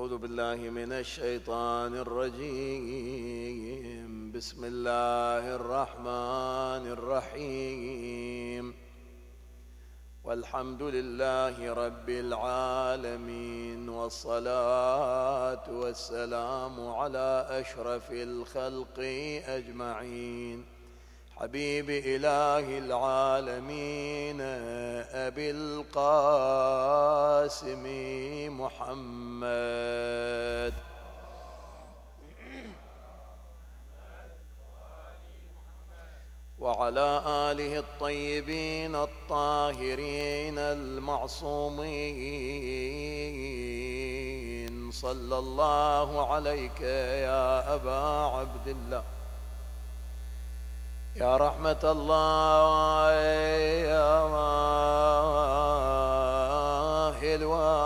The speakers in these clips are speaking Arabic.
أعوذ بالله من الشيطان الرجيم بسم الله الرحمن الرحيم والحمد لله رب العالمين والصلاة والسلام على أشرف الخلق أجمعين حبيب إله العالمين أبي القاسم محمد وعلى آله الطيبين الطاهرين المعصومين صلى الله عليك يا أبا عبد الله يا رحمة الله يا الواسعة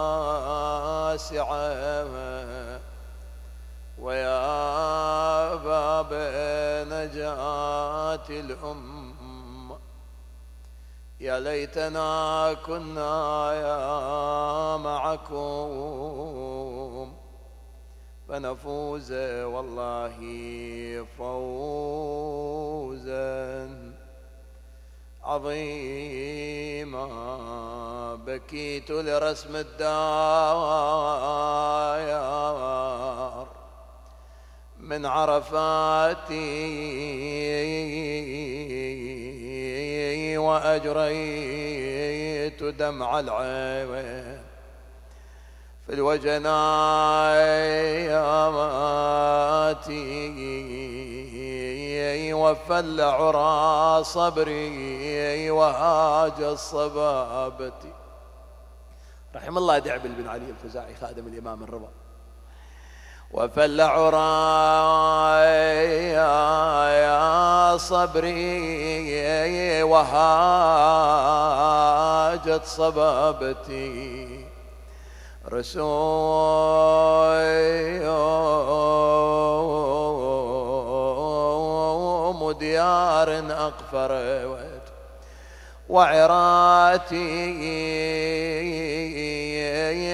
ويا باب نجاة الأمة يا ليتنا كنا يا معكم فنفوز والله فوز حزنا عظيما بكيت لرسم الدار من عرفاتي وأجريت دمع العين في الوجناتي وفل عرى صبري وهاج صبابتي رحم الله دعبل بن علي الفزاعي خادم الإمام الرضا وفل عرى يا صبري وهاجت صبابتي رسول ديار أقفرت وعراتي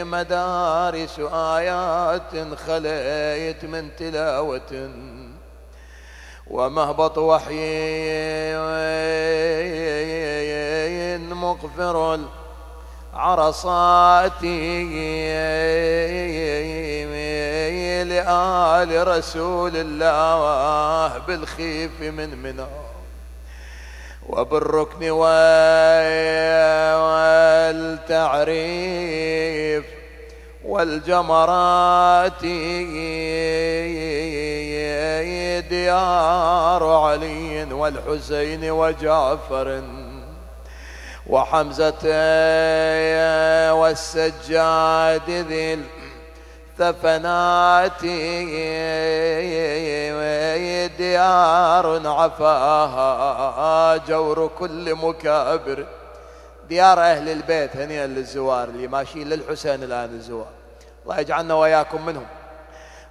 مدارس آيات خليت من تلاوة ومهبط وحي مقفر العرصات آل رسول الله بالخيف من منى وبالركن والتعريف والجمرات ديار علي والحسين وجعفر وحمزة والسجاد ذي دفناتي ديار عفاها جور كل مكابر ديار أهل البيت هنيئا للزوار اللي ماشيين للحسين الآن الزوار الله يجعلنا وياكم منهم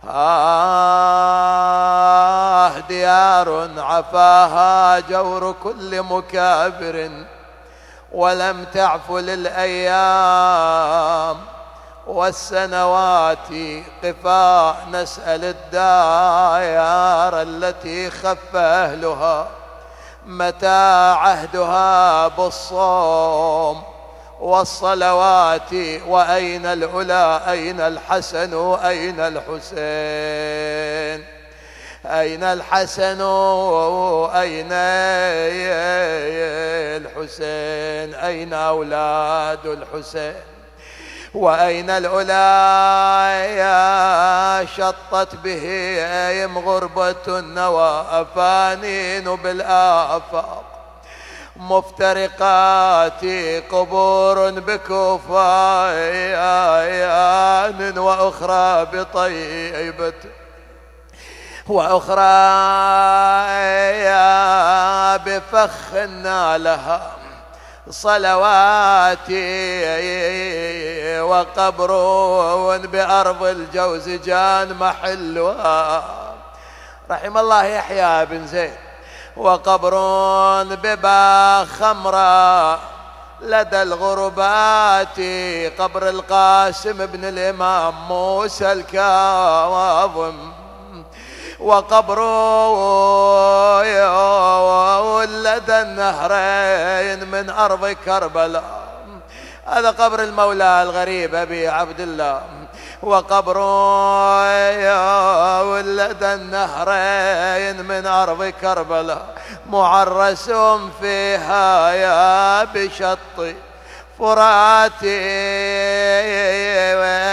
آه ديار عفاها جور كل مكابر ولم تعفو للأيام والسنوات قفاء نسأل الدايار التي خف أهلها متى عهدها بالصوم والصلوات وأين الأولى أين الحسن أين الحسين أين الحسن أين الحسين أين أولاد الحسين وأين الأولى شطت به أيم غربة النوى أفانين بالآفاق مفترقات قبور بكفايان وأخرى بطيبة وأخرى بفخ لها صلواتي وقبر بأرض الجوزجان محلها رحم الله يحيى بن زيد وقبر ببا خمرة لدى الغربات قبر القاسم بن الإمام موسى الكاظم وقبره ولد النهرين من أرض كربلاء هذا قبر المولى الغريب أبي عبد الله وقبره ولد النهرين من أرض كربلاء معرس فيها يا بشطي فراتي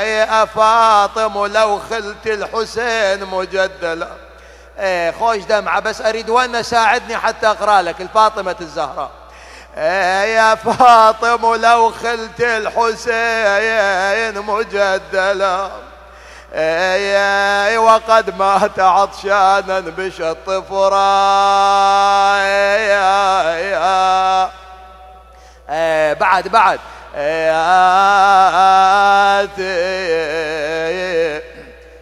يا فاطم لو خلت الحسين مجدلا ايه خوش دمعة بس أريد وانا ساعدني حتى أقرأ لك الفاطمة الزهراء ايه يا فاطم لو خلت الحسين مجدلا اي وقد مات عطشانا بشط فراي إيه، آه، بعد بعد آه،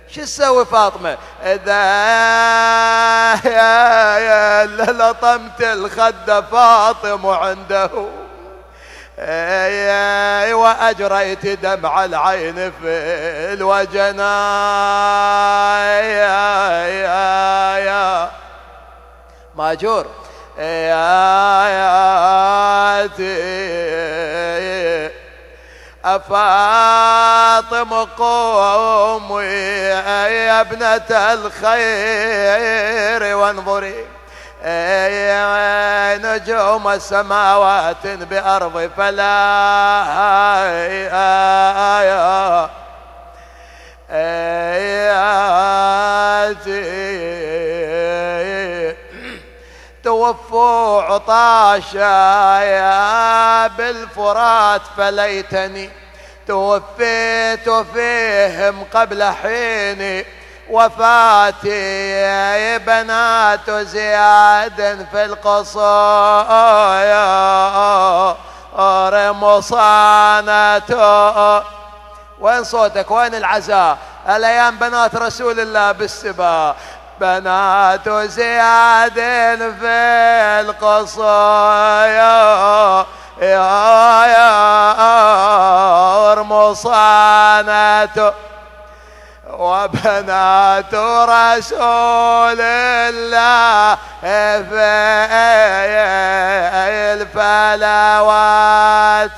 شو تسوي فاطمة إذا لطمت الخد فاطم عنده آه، وأجريت دمع العين في يا ماجور آياتي أفاطم قومي يا ابنة الخير وانظري نجوم السماوات بأرض فلا آياتي توفوا عطاشا يا بالفرات فليتني توفيت فيهم قبل حيني وفاتي بنات زياد في القصايا مصانة وين صوتك وين العزاء الايام بنات رسول الله بالسبا بنات زياد في القصايا يا يا ارمصانة وبنات رسول الله في الفلوات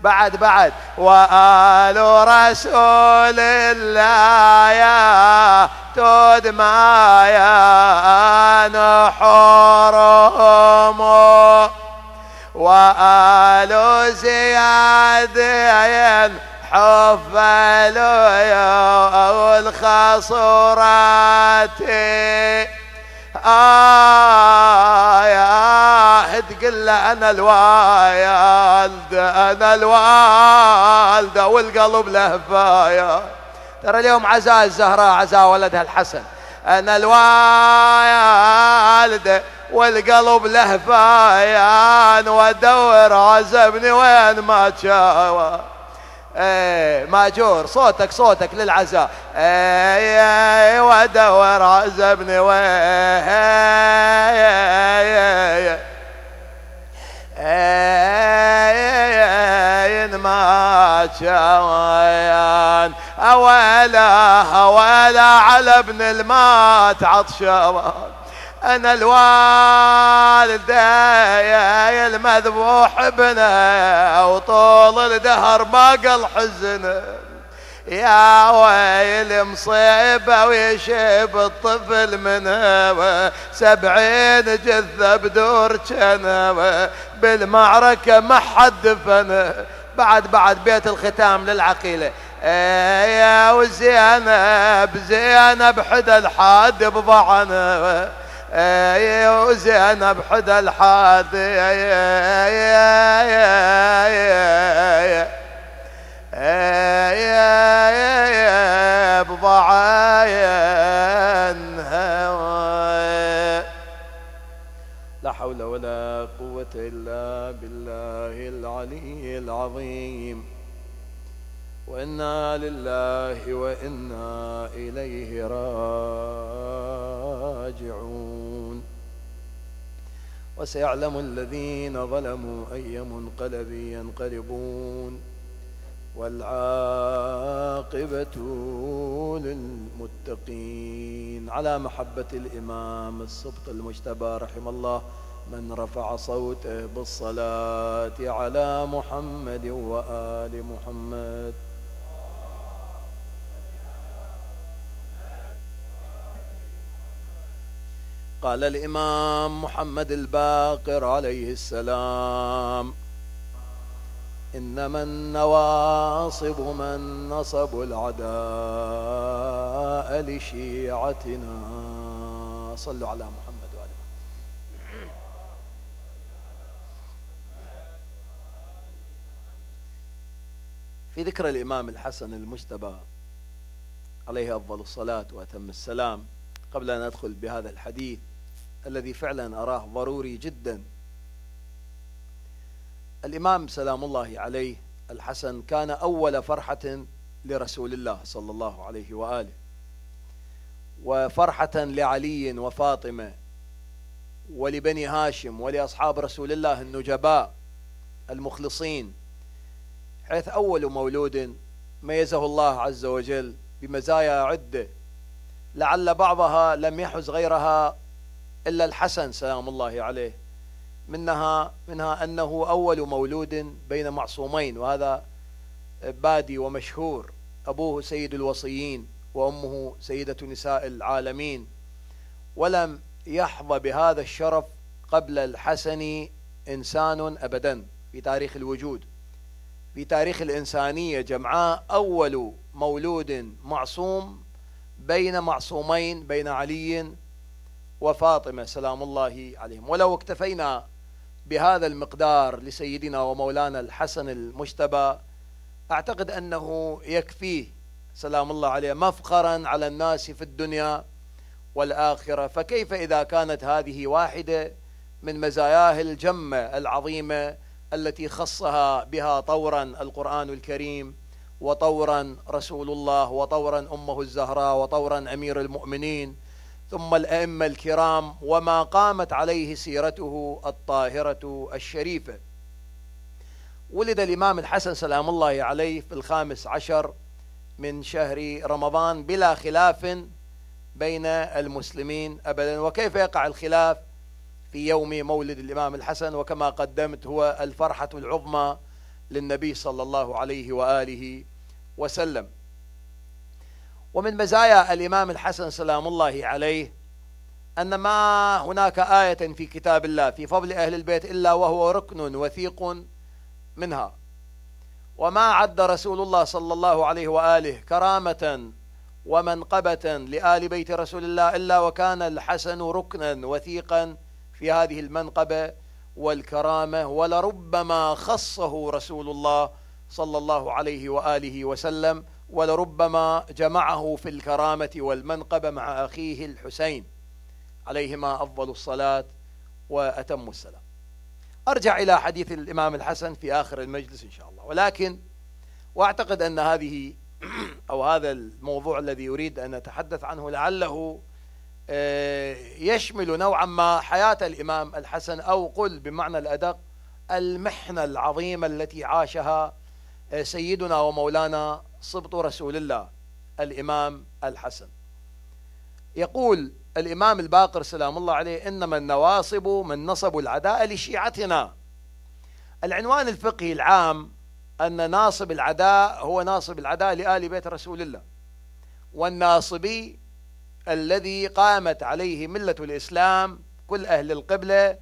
بعد بعد وآل رسول الله يا يا حرم وآل زياد حفل الخصرات آه تقل له أنا الوالد أنا الوالد والقلب لهفايه ترى اليوم عزاء الزهراء عزاء ولدها الحسن أنا الوالدة والقلب فايان وأدور عزبني وين ما تشاوى ايه ماجور صوتك صوتك للعزاء ايه وادور عزبني وين ما تشاوان أويلا أويلا على ابن المات عطشان أنا الوالدة المذبوح ابنه وطول الدهر ما قل حزنه يا ويل مصيبة ويشيب الطفل منها سبعين جثة بدور جنة بالمعركة ما حد فنه بعد بعد بيت الختام للعقيلة يا وزينب زينب حد الحاد بضعنا إيه يا وزينب حد الحاد يا إيه، إيه، يا يا يا يا يا يا بضعينها لا حول ولا قوة إلا بالله العلي العظيم إنا لله وإنا إليه راجعون وسيعلم الذين ظلموا أي منقلب ينقلبون والعاقبة للمتقين على محبة الإمام الصبط المجتبى رحم الله من رفع صوته بالصلاة على محمد وآل محمد قال الإمام محمد الباقر عليه السلام إنما النواصب من نصبوا العداء لشيعتنا صلوا على محمد في ذكرى الإمام الحسن المجتبى عليه أفضل الصلاة وأتم السلام قبل أن أدخل بهذا الحديث الذي فعلا أراه ضروري جدا الإمام سلام الله عليه الحسن كان أول فرحة لرسول الله صلى الله عليه وآله وفرحة لعلي وفاطمة ولبني هاشم ولأصحاب رسول الله النجباء المخلصين حيث أول مولود ميزه الله عز وجل بمزايا عدة لعل بعضها لم يحز غيرها إلا الحسن سلام الله عليه منها منها أنه أول مولود بين معصومين وهذا بادي ومشهور أبوه سيد الوصيين وأمه سيدة نساء العالمين ولم يحظى بهذا الشرف قبل الحسن إنسان أبدا في تاريخ الوجود في تاريخ الإنسانية جمعاء أول مولود معصوم بين معصومين بين علي وفاطمة سلام الله عليهم ولو اكتفينا بهذا المقدار لسيدنا ومولانا الحسن المجتبى أعتقد أنه يكفيه سلام الله عليه مفخرا على الناس في الدنيا والآخرة فكيف إذا كانت هذه واحدة من مزاياه الجمة العظيمة التي خصها بها طورا القرآن الكريم وطورا رسول الله وطورا أمه الزهراء وطورا أمير المؤمنين ثم الأئمة الكرام وما قامت عليه سيرته الطاهرة الشريفة ولد الإمام الحسن سلام الله عليه في الخامس عشر من شهر رمضان بلا خلاف بين المسلمين أبدا وكيف يقع الخلاف في يوم مولد الإمام الحسن وكما قدمت هو الفرحة العظمى للنبي صلى الله عليه وآله وسلم ومن مزايا الإمام الحسن سلام الله عليه أن ما هناك آية في كتاب الله في فضل أهل البيت إلا وهو ركن وثيق منها وما عد رسول الله صلى الله عليه وآله كرامة ومنقبة لآل بيت رسول الله إلا وكان الحسن ركنا وثيقا في هذه المنقبة والكرامة ولربما خصه رسول الله صلى الله عليه وآله وسلم ولربما جمعه في الكرامة والمنقبة مع أخيه الحسين عليهما أفضل الصلاة وأتم السلام أرجع إلى حديث الإمام الحسن في آخر المجلس إن شاء الله ولكن وأعتقد أن هذه أو هذا الموضوع الذي يريد أن نتحدث عنه لعله آه، يشمل نوعا ما حياة الإمام الحسن أو قل بمعنى الأدق المحنة العظيمة التي عاشها آه، سيدنا ومولانا سبط رسول الله الإمام الحسن يقول الإمام الباقر سلام الله عليه إنما النواصب من نصبوا العداء لشيعتنا العنوان الفقهي العام أن ناصب العداء هو ناصب العداء لآل بيت رسول الله والناصبي الذي قامت عليه ملة الإسلام كل أهل القبلة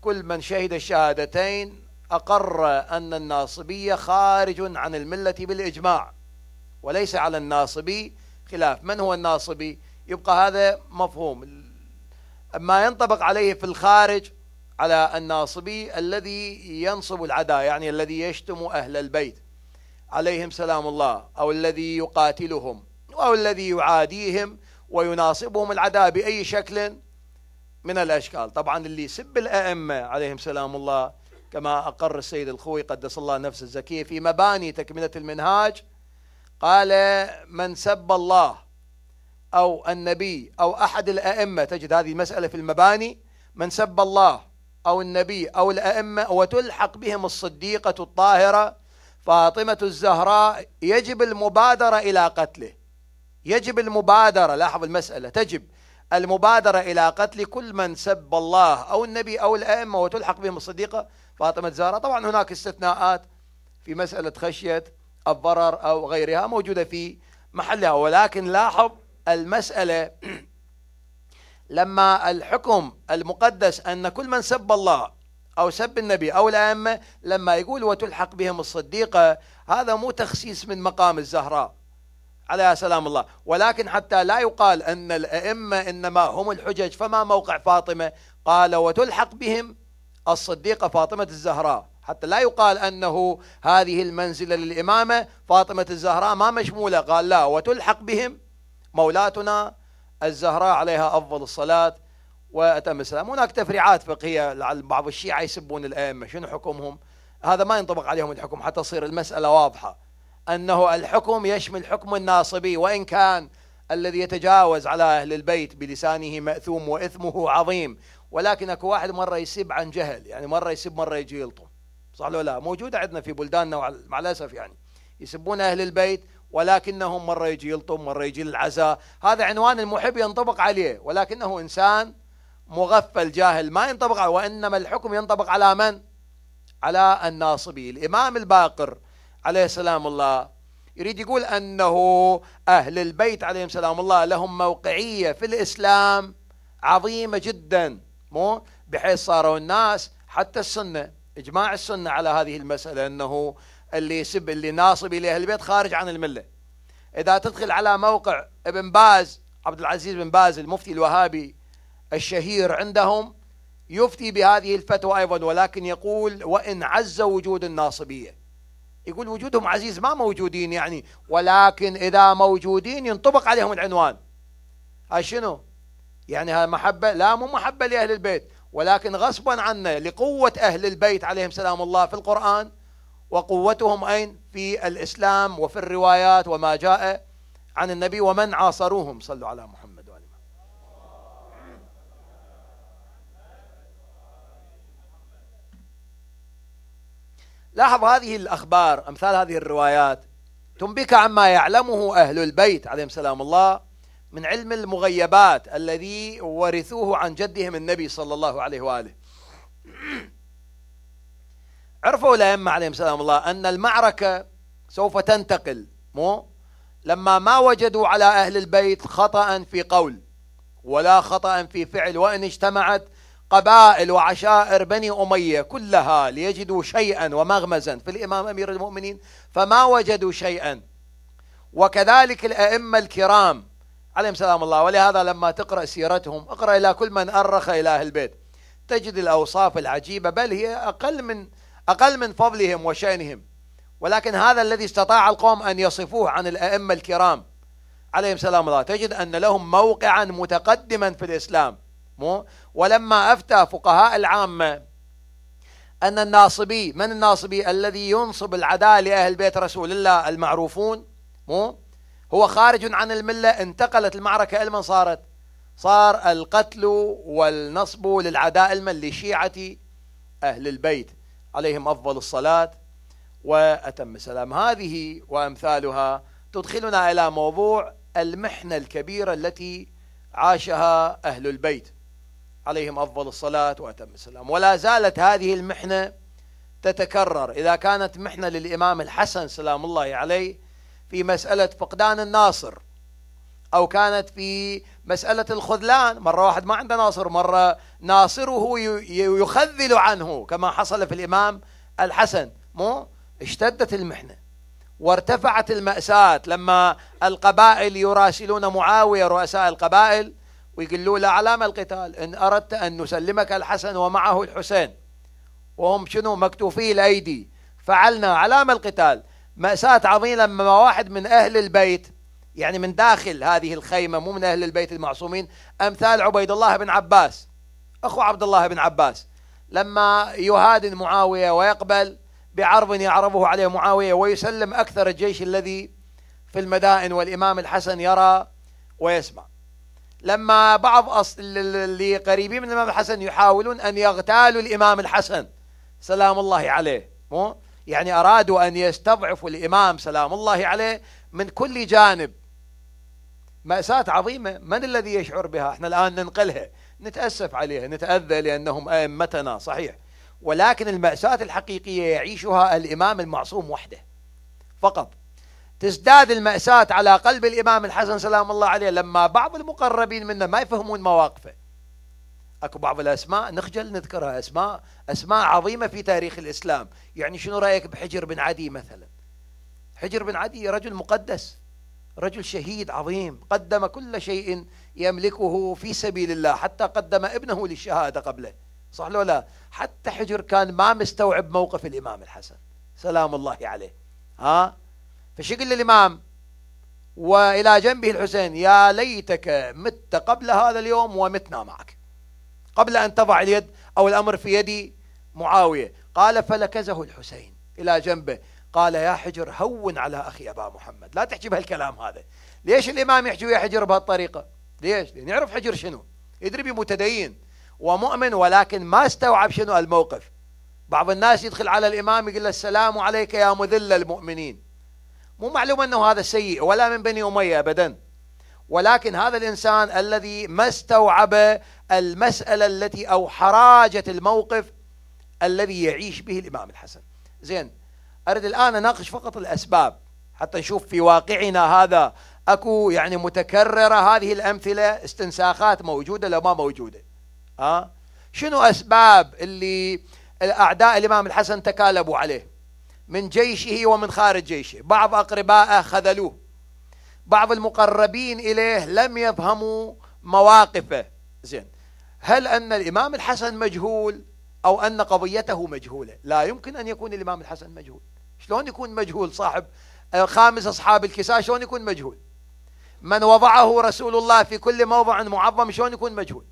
كل من شهد الشهادتين أقر أن الناصبية خارج عن الملة بالإجماع وليس على الناصبي خلاف من هو الناصبي يبقى هذا مفهوم ما ينطبق عليه في الخارج على الناصبي الذي ينصب العداء يعني الذي يشتم أهل البيت عليهم سلام الله أو الذي يقاتلهم أو الذي يعاديهم ويناصبهم العداء بأي شكل من الأشكال طبعا اللي يسب الأئمة عليهم سلام الله كما أقر السيد الخوي قدس الله نفسه الزكية في مباني تكملة المنهاج قال من سب الله أو النبي أو أحد الأئمة تجد هذه المسألة في المباني من سب الله أو النبي أو الأئمة وتلحق بهم الصديقة الطاهرة فاطمة الزهراء يجب المبادرة إلى قتله يجب المبادرة لاحظ المسألة تجب المبادرة إلى قتل كل من سب الله أو النبي أو الأئمة وتلحق بهم الصديقة فاطمة الزهراء طبعا هناك استثناءات في مسألة خشية الضرر أو غيرها موجودة في محلها ولكن لاحظ المسألة لما الحكم المقدس أن كل من سب الله أو سب النبي أو الأئمة لما يقول وتلحق بهم الصديقة هذا مو تخصيص من مقام الزهراء عليها سلام الله ولكن حتى لا يقال أن الأئمة إنما هم الحجج فما موقع فاطمة قال وتلحق بهم الصديقة فاطمة الزهراء حتى لا يقال أنه هذه المنزلة للإمامة فاطمة الزهراء ما مشمولة قال لا وتلحق بهم مولاتنا الزهراء عليها أفضل الصلاة وأتم السلام هناك تفريعات فقهية لعل بعض الشيعة يسبون الأئمة شنو حكمهم هذا ما ينطبق عليهم الحكم حتى تصير المسألة واضحة أنه الحكم يشمل حكم الناصبي وإن كان الذي يتجاوز على أهل البيت بلسانه مأثوم وإثمه عظيم ولكن أكو واحد مرة يسب عن جهل يعني مرة يسب مرة يجي يلطم صح ولا لا موجودة عندنا في بلداننا مع الأسف يعني يسبون أهل البيت ولكنهم مرة يجي يلطم مرة يجي للعزاء هذا عنوان المحب ينطبق عليه ولكنه إنسان مغفل جاهل ما ينطبق عليه وإنما الحكم ينطبق على من؟ على الناصبي الإمام الباقر عليه سلام الله يريد يقول أنه أهل البيت عليهم سلام الله لهم موقعية في الإسلام عظيمة جدا مو بحيث صاروا الناس حتى السنة اجماع السنه على هذه المساله انه اللي يسب اللي ناصب الى اهل البيت خارج عن المله. اذا تدخل على موقع ابن باز عبد العزيز بن باز المفتي الوهابي الشهير عندهم يفتي بهذه الفتوى ايضا ولكن يقول وان عز وجود الناصبيه. يقول وجودهم عزيز ما موجودين يعني ولكن اذا موجودين ينطبق عليهم العنوان. هاي شنو؟ يعني هاي محبه لا مو محبه لاهل البيت، ولكن غصبا عنا لقوة أهل البيت عليهم سلام الله في القرآن وقوتهم أين في الإسلام وفي الروايات وما جاء عن النبي ومن عاصروهم صلوا على محمد لاحظ هذه الأخبار أمثال هذه الروايات تنبك عما يعلمه أهل البيت عليهم سلام الله من علم المغيبات الذي ورثوه عن جدهم النبي صلى الله عليه وآله عرفوا الأئمة عليهم سلام الله أن المعركة سوف تنتقل مو لما ما وجدوا على أهل البيت خطأ في قول ولا خطأ في فعل وإن اجتمعت قبائل وعشائر بني أمية كلها ليجدوا شيئا ومغمزا في الإمام أمير المؤمنين فما وجدوا شيئا وكذلك الأئمة الكرام عليهم سلام الله ولهذا لما تقرأ سيرتهم اقرأ إلى كل من أرخ إلى أهل البيت تجد الأوصاف العجيبة بل هي أقل من أقل من فضلهم وشأنهم ولكن هذا الذي استطاع القوم أن يصفوه عن الأئمة الكرام عليهم سلام الله تجد أن لهم موقعا متقدما في الإسلام مو ولما أفتى فقهاء العامة أن الناصبي من الناصبي الذي ينصب العداء لأهل بيت رسول الله المعروفون مو هو خارج عن الملة انتقلت المعركة إلمن صارت صار القتل والنصب للعداء إلمن لشيعة أهل البيت عليهم أفضل الصلاة وأتم السلام هذه وأمثالها تدخلنا إلى موضوع المحنة الكبيرة التي عاشها أهل البيت عليهم أفضل الصلاة وأتم السلام ولا زالت هذه المحنة تتكرر إذا كانت محنة للإمام الحسن سلام الله عليه في مسألة فقدان الناصر أو كانت في مسألة الخذلان مرة واحد ما عنده ناصر مرة ناصره يخذل عنه كما حصل في الإمام الحسن مو اشتدت المحنة وارتفعت المأساة لما القبائل يراسلون معاوية رؤساء القبائل ويقولوا له علامة القتال إن أردت أن نسلمك الحسن ومعه الحسين وهم شنو مكتوفي الأيدي فعلنا علامة القتال مأساة عظيمة لما واحد من أهل البيت يعني من داخل هذه الخيمة مو من أهل البيت المعصومين أمثال عبيد الله بن عباس أخو عبد الله بن عباس لما يهادن معاوية ويقبل بعرض يعرضه عليه معاوية ويسلم أكثر الجيش الذي في المدائن والإمام الحسن يرى ويسمع لما بعض اللي قريبين من الإمام الحسن يحاولون أن يغتالوا الإمام الحسن سلام الله عليه مو يعني أرادوا أن يستضعفوا الإمام سلام الله عليه من كل جانب مأساة عظيمة من الذي يشعر بها احنا الآن ننقلها نتأسف عليها نتأذى لأنهم أئمتنا صحيح ولكن المأساة الحقيقية يعيشها الإمام المعصوم وحده فقط تزداد المأساة على قلب الإمام الحسن سلام الله عليه لما بعض المقربين منه ما يفهمون مواقفه اكو بعض الاسماء نخجل نذكرها اسماء اسماء عظيمه في تاريخ الاسلام يعني شنو رايك بحجر بن عدي مثلا حجر بن عدي رجل مقدس رجل شهيد عظيم قدم كل شيء يملكه في سبيل الله حتى قدم ابنه للشهاده قبله صح لو لا حتى حجر كان ما مستوعب موقف الامام الحسن سلام الله عليه ها فشقل الامام والى جنبه الحسين يا ليتك مت قبل هذا اليوم ومتنا معك قبل أن تضع اليد أو الأمر في يد معاوية قال فلكزه الحسين إلى جنبه قال يا حجر هون على أخي أبا محمد لا تحجي بهالكلام هذا ليش الإمام يحجي ويا حجر بهالطريقة ليش نعرف حجر شنو يدري بمتدين ومؤمن ولكن ما استوعب شنو الموقف بعض الناس يدخل على الإمام يقول له السلام عليك يا مذل المؤمنين مو معلوم أنه هذا سيء ولا من بني أمية أبدا ولكن هذا الانسان الذي ما استوعب المساله التي او حراجه الموقف الذي يعيش به الامام الحسن. زين اريد الان اناقش فقط الاسباب حتى نشوف في واقعنا هذا اكو يعني متكرره هذه الامثله استنساخات موجوده لو ما موجوده. ها؟ أه؟ شنو اسباب اللي الاعداء الامام الحسن تكالبوا عليه؟ من جيشه ومن خارج جيشه، بعض اقربائه خذلوه بعض المقربين إليه لم يفهموا مواقفه زين هل أن الإمام الحسن مجهول أو أن قضيته مجهولة لا يمكن أن يكون الإمام الحسن مجهول شلون يكون مجهول صاحب خامس أصحاب الكساء شلون يكون مجهول من وضعه رسول الله في كل موضع معظم شلون يكون مجهول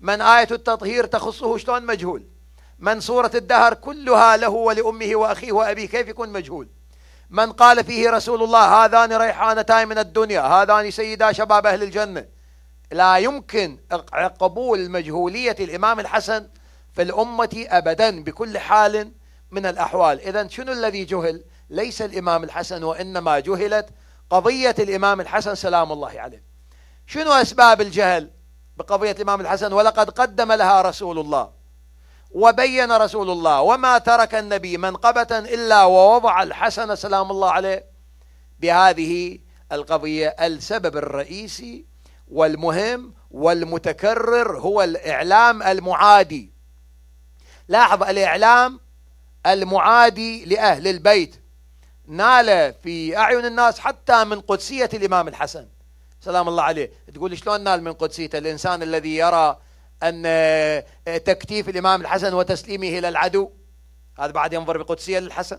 من آية التطهير تخصه شلون مجهول من صورة الدهر كلها له ولأمه وأخيه وأبيه كيف يكون مجهول من قال فيه رسول الله هذان ريحانتان من الدنيا هذان سيدا شباب أهل الجنة لا يمكن قبول مجهولية الإمام الحسن في الأمة أبدا بكل حال من الأحوال إذا شنو الذي جهل ليس الإمام الحسن وإنما جهلت قضية الإمام الحسن سلام الله عليه شنو أسباب الجهل بقضية الإمام الحسن ولقد قدم لها رسول الله وبين رسول الله وما ترك النبي منقبة إلا ووضع الحسن سلام الله عليه بهذه القضية السبب الرئيسي والمهم والمتكرر هو الإعلام المعادي لاحظ الإعلام المعادي لأهل البيت نال في أعين الناس حتى من قدسية الإمام الحسن سلام الله عليه تقول شلون نال من قدسيته الإنسان الذي يرى أن آه، تكتيف الإمام الحسن وتسليمه إلى العدو هذا بعد ينظر بقدسية للحسن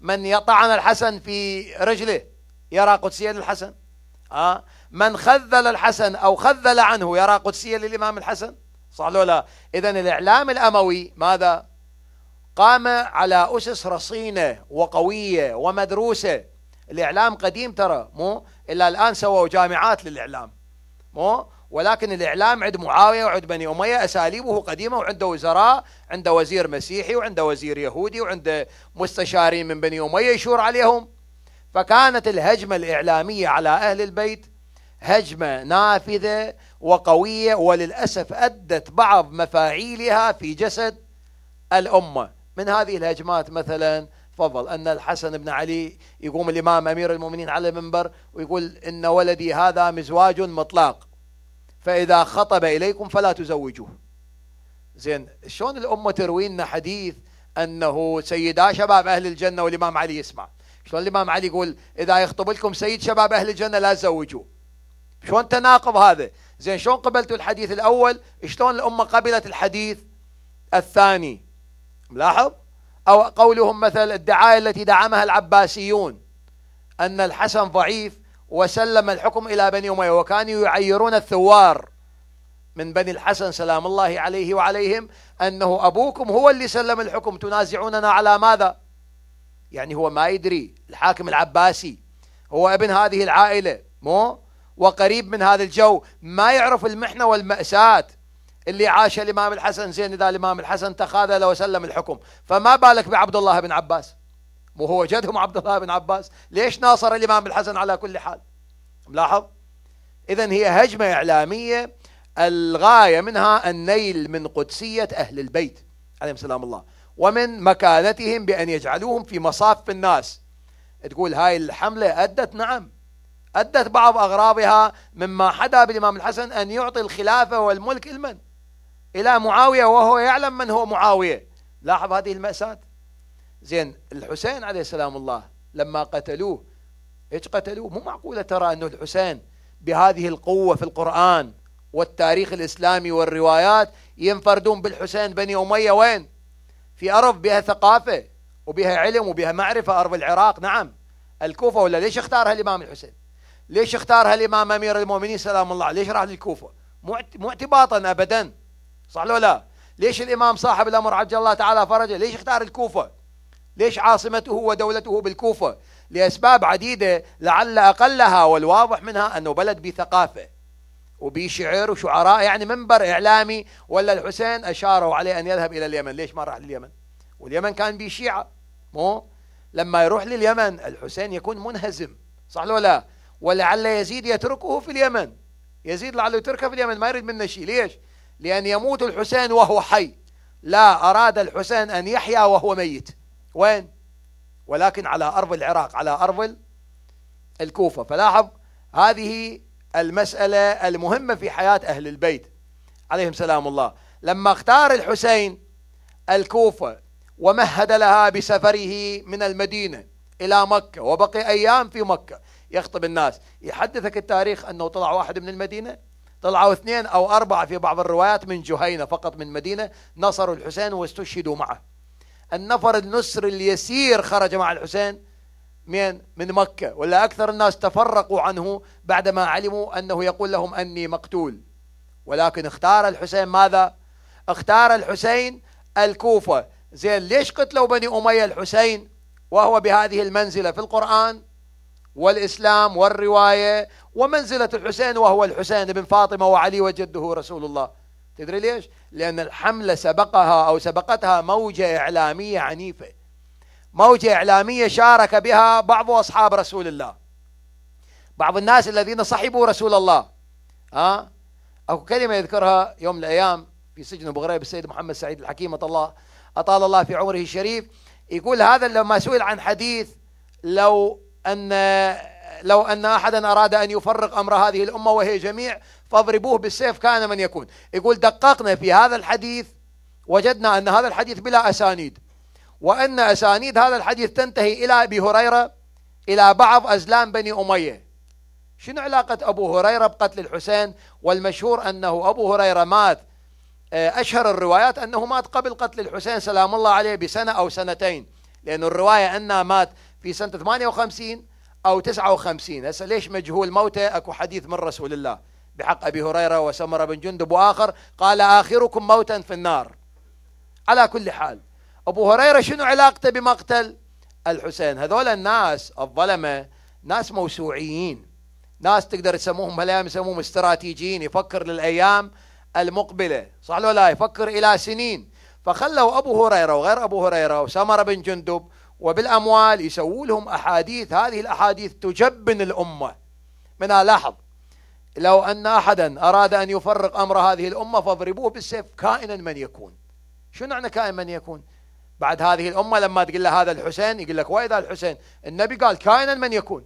من يطعن الحسن في رجله يرى قدسية للحسن آه. من خذل الحسن أو خذل عنه يرى قدسية للإمام الحسن صح لو لا إذا الإعلام الأموي ماذا قام على أسس رصينة وقوية ومدروسة الإعلام قديم ترى مو إلا الآن سووا جامعات للإعلام مو ولكن الإعلام عند معاوية وعند بني أمية أساليبه قديمة وعنده وزراء عنده وزير مسيحي وعنده وزير يهودي وعنده مستشارين من بني أمية يشور عليهم فكانت الهجمة الإعلامية على أهل البيت هجمة نافذة وقوية وللأسف أدت بعض مفاعيلها في جسد الأمة من هذه الهجمات مثلا فضل أن الحسن بن علي يقوم الإمام أمير المؤمنين على المنبر ويقول إن ولدي هذا مزواج مطلاق فإذا خطب إليكم فلا تزوجوه زين شلون الأمة تروي لنا حديث أنه سيدا شباب أهل الجنة والإمام علي يسمع شلون الإمام علي يقول إذا يخطب لكم سيد شباب أهل الجنة لا تزوجوه شلون تناقض هذا زين شلون قبلتوا الحديث الأول شلون الأمة قبلت الحديث الثاني ملاحظ أو قولهم مثل الدعاية التي دعمها العباسيون أن الحسن ضعيف وسلم الحكم إلى بني أمية وكانوا يعيرون الثوار من بني الحسن سلام الله عليه وعليهم أنه أبوكم هو اللي سلم الحكم تنازعوننا على ماذا يعني هو ما يدري الحاكم العباسي هو ابن هذه العائلة مو وقريب من هذا الجو ما يعرف المحنة والمأساة اللي عاش الإمام الحسن زين إذا الإمام الحسن تخاذل وسلم الحكم فما بالك بعبد الله بن عباس مو هو جدهم عبد الله بن عباس ليش ناصر الإمام الحسن على كل حال ملاحظ إذا هي هجمة إعلامية الغاية منها النيل من قدسية أهل البيت عليهم سلام الله ومن مكانتهم بأن يجعلوهم في مصاف الناس تقول هاي الحملة أدت نعم أدت بعض أغراضها مما حدا بالإمام الحسن أن يعطي الخلافة والملك لمن؟ إلى معاوية وهو يعلم من هو معاوية لاحظ هذه المأساة زين الحسين عليه سلام الله لما قتلوه ايش قتلوه مو معقولة ترى انه الحسين بهذه القوة في القرآن والتاريخ الإسلامي والروايات ينفردون بالحسين بني أمية وين في أرض بها ثقافة وبها علم وبها معرفة أرض العراق نعم الكوفة ولا ليش اختارها الإمام الحسين ليش اختارها الإمام أمير المؤمنين سلام الله ليش راح للكوفة مو اعتباطا أبدا صح لو لا ليش الإمام صاحب الأمر عجل الله تعالى فرجه ليش اختار الكوفة ليش عاصمته ودولته بالكوفة لأسباب عديدة لعل أقلها والواضح منها أنه بلد بثقافة وبشعر وشعراء يعني منبر إعلامي ولا الحسين أشاروا عليه أن يذهب إلى اليمن ليش ما راح لليمن واليمن كان بشيعة مو لما يروح لليمن الحسين يكون منهزم صح لو لا ولعل يزيد يتركه في اليمن يزيد لعله يتركه في اليمن ما يريد منه شيء ليش لأن يموت الحسين وهو حي لا أراد الحسين أن يحيا وهو ميت وين ولكن على أرض العراق على أرض الكوفة فلاحظ هذه المسألة المهمة في حياة أهل البيت عليهم سلام الله لما اختار الحسين الكوفة ومهد لها بسفره من المدينة إلى مكة وبقي أيام في مكة يخطب الناس يحدثك التاريخ أنه طلع واحد من المدينة طلعوا اثنين أو أربعة في بعض الروايات من جهينة فقط من مدينة نصروا الحسين واستشهدوا معه النفر النسر اليسير خرج مع الحسين من من مكة ولا أكثر الناس تفرقوا عنه بعدما علموا أنه يقول لهم أني مقتول ولكن اختار الحسين ماذا اختار الحسين الكوفة زين ليش قتلوا بني أمية الحسين وهو بهذه المنزلة في القرآن والإسلام والرواية ومنزلة الحسين وهو الحسين بن فاطمة وعلي وجده رسول الله تدري ليش؟ لأن الحملة سبقها أو سبقتها موجة إعلامية عنيفة موجة إعلامية شارك بها بعض أصحاب رسول الله بعض الناس الذين صحبوا رسول الله ها أكو كلمة يذكرها يوم من الأيام في سجن أبو غريب السيد محمد سعيد الحكيم أطال الله أطال الله في عمره الشريف يقول هذا لما سئل عن حديث لو أن لو أن أحدا أراد أن يفرق أمر هذه الأمة وهي جميع فاضربوه بالسيف كان من يكون يقول دققنا في هذا الحديث وجدنا أن هذا الحديث بلا أسانيد وأن أسانيد هذا الحديث تنتهي إلى أبي هريرة إلى بعض أزلام بني أمية شنو علاقة أبو هريرة بقتل الحسين والمشهور أنه أبو هريرة مات آه، أشهر الروايات أنه مات قبل قتل الحسين سلام الله عليه بسنة أو سنتين لأن الرواية أنه مات في سنة 58 أو 59 هسه ليش مجهول موته أكو حديث من رسول الله بحق أبي هريرة وسمرة بن جندب وآخر قال آخركم موتا في النار على كل حال أبو هريرة شنو علاقته بمقتل الحسين هذول الناس الظلمة ناس موسوعيين ناس تقدر تسموهم هالايام يسموهم استراتيجيين يفكر للأيام المقبلة صح ولا لا يفكر إلى سنين فخلوا أبو هريرة وغير أبو هريرة وسمرة بن جندب وبالأموال يسووا لهم أحاديث هذه الأحاديث تجبن الأمة منها آه، لاحظ لو أن أحدا أراد أن يفرق أمر هذه الأمة فاضربوه بالسيف كائنا من يكون شو معنى كائن من يكون بعد هذه الأمة لما تقول له هذا الحسين يقول لك وإذا الحسين النبي قال كائنا من يكون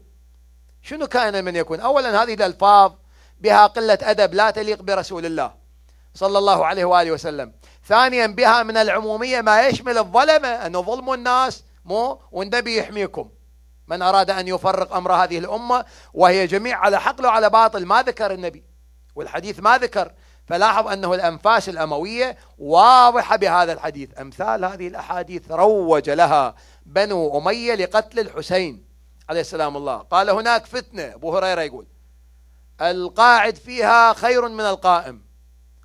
شنو كائنا من يكون أولا هذه الألفاظ بها قلة أدب لا تليق برسول الله صلى الله عليه وآله وسلم ثانيا بها من العمومية ما يشمل الظلمة أنه ظلم الناس مو والنبي يحميكم من أراد أن يفرق أمر هذه الأمة وهي جميع على حق وعلى باطل ما ذكر النبي والحديث ما ذكر فلاحظ أنه الأنفاس الأموية واضحة بهذا الحديث أمثال هذه الأحاديث روج لها بنو أمية لقتل الحسين عليه السلام الله قال هناك فتنة أبو هريرة يقول القاعد فيها خير من القائم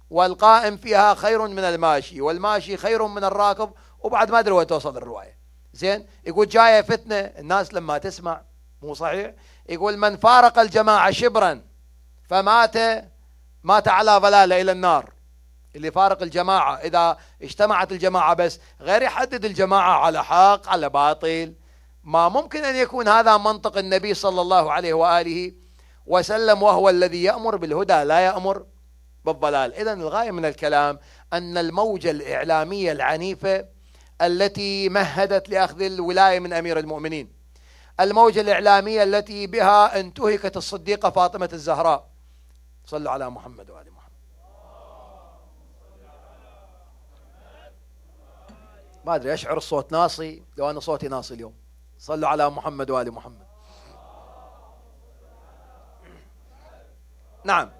والقائم فيها خير من الماشي والماشي خير من الراكب وبعد ما أدري وين توصل الرواية زين يقول جايه فتنه الناس لما تسمع مو صحيح يقول من فارق الجماعه شبرا فمات مات على ضلاله الى النار اللي فارق الجماعه اذا اجتمعت الجماعه بس غير يحدد الجماعه على حق على باطل ما ممكن ان يكون هذا منطق النبي صلى الله عليه واله وسلم وهو الذي يامر بالهدى لا يامر بالضلال اذا الغايه من الكلام ان الموجه الاعلاميه العنيفه التي مهدت لأخذ الولاية من أمير المؤمنين الموجة الإعلامية التي بها انتهكت الصديقة فاطمة الزهراء صلوا على محمد وآل محمد ما أدري أشعر الصوت ناصي لو أنا صوتي ناصي اليوم صلوا على محمد وآل محمد نعم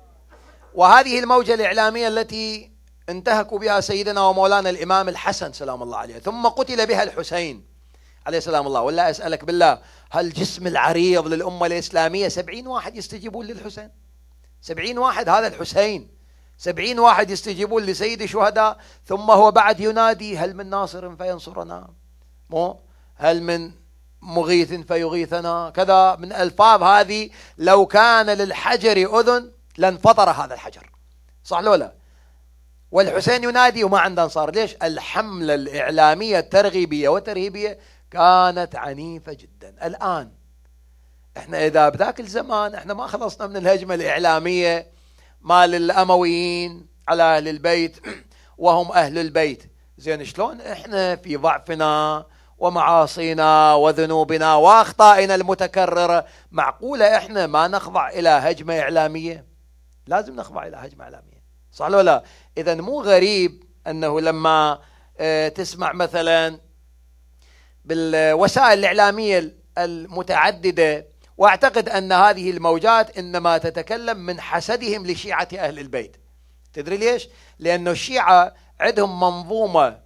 وهذه الموجة الإعلامية التي انتهكوا بها سيدنا ومولانا الإمام الحسن سلام الله عليه ثم قتل بها الحسين عليه سلام الله ولا أسألك بالله هل جسم العريض للأمة الإسلامية سبعين واحد يستجيبون للحسين سبعين واحد هذا الحسين سبعين واحد يستجيبون لسيد الشهداء ثم هو بعد ينادي هل من ناصر فينصرنا مو هل من مغيث فيغيثنا كذا من ألفاظ هذه لو كان للحجر أذن لانفطر هذا الحجر صح لو لا والحسين ينادي وما عنده انصار ليش الحملة الإعلامية الترغيبية والترهيبية كانت عنيفة جدا الآن احنا إذا بذاك الزمان احنا ما خلصنا من الهجمة الإعلامية مال الأمويين على أهل البيت وهم أهل البيت زين شلون احنا في ضعفنا ومعاصينا وذنوبنا واخطائنا المتكرره معقوله احنا ما نخضع الى هجمه اعلاميه لازم نخضع الى هجمه اعلاميه صح ولا لا إذا مو غريب أنه لما آه، تسمع مثلا بالوسائل الإعلامية المتعددة وأعتقد أن هذه الموجات إنما تتكلم من حسدهم لشيعة أهل البيت تدري ليش؟ لأنه الشيعة عندهم منظومة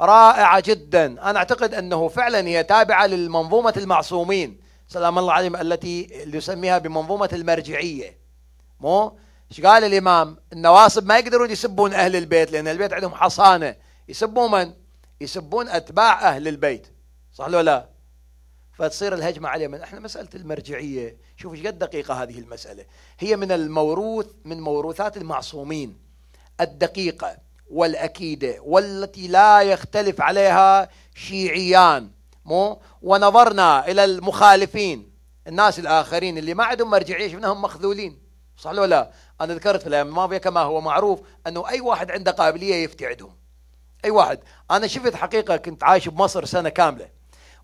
رائعة جدا أنا أعتقد أنه فعلا هي تابعة للمنظومة المعصومين سلام الله عليهم التي يسميها بمنظومة المرجعية مو ايش قال الامام النواصب ما يقدرون يسبون اهل البيت لان البيت عندهم حصانه يسبون من يسبون اتباع اهل البيت صح لو لا فتصير الهجمه عليه من احنا مساله المرجعيه شوف ايش قد دقيقه هذه المساله هي من الموروث من موروثات المعصومين الدقيقه والاكيده والتي لا يختلف عليها شيعيان مو ونظرنا الى المخالفين الناس الاخرين اللي ما عندهم مرجعيه شفناهم مخذولين صح ولا لا أنا ذكرت في الأيام الماضية كما هو معروف أنه أي واحد عنده قابلية يفتي عندهم أي واحد أنا شفت حقيقة كنت عايش بمصر سنة كاملة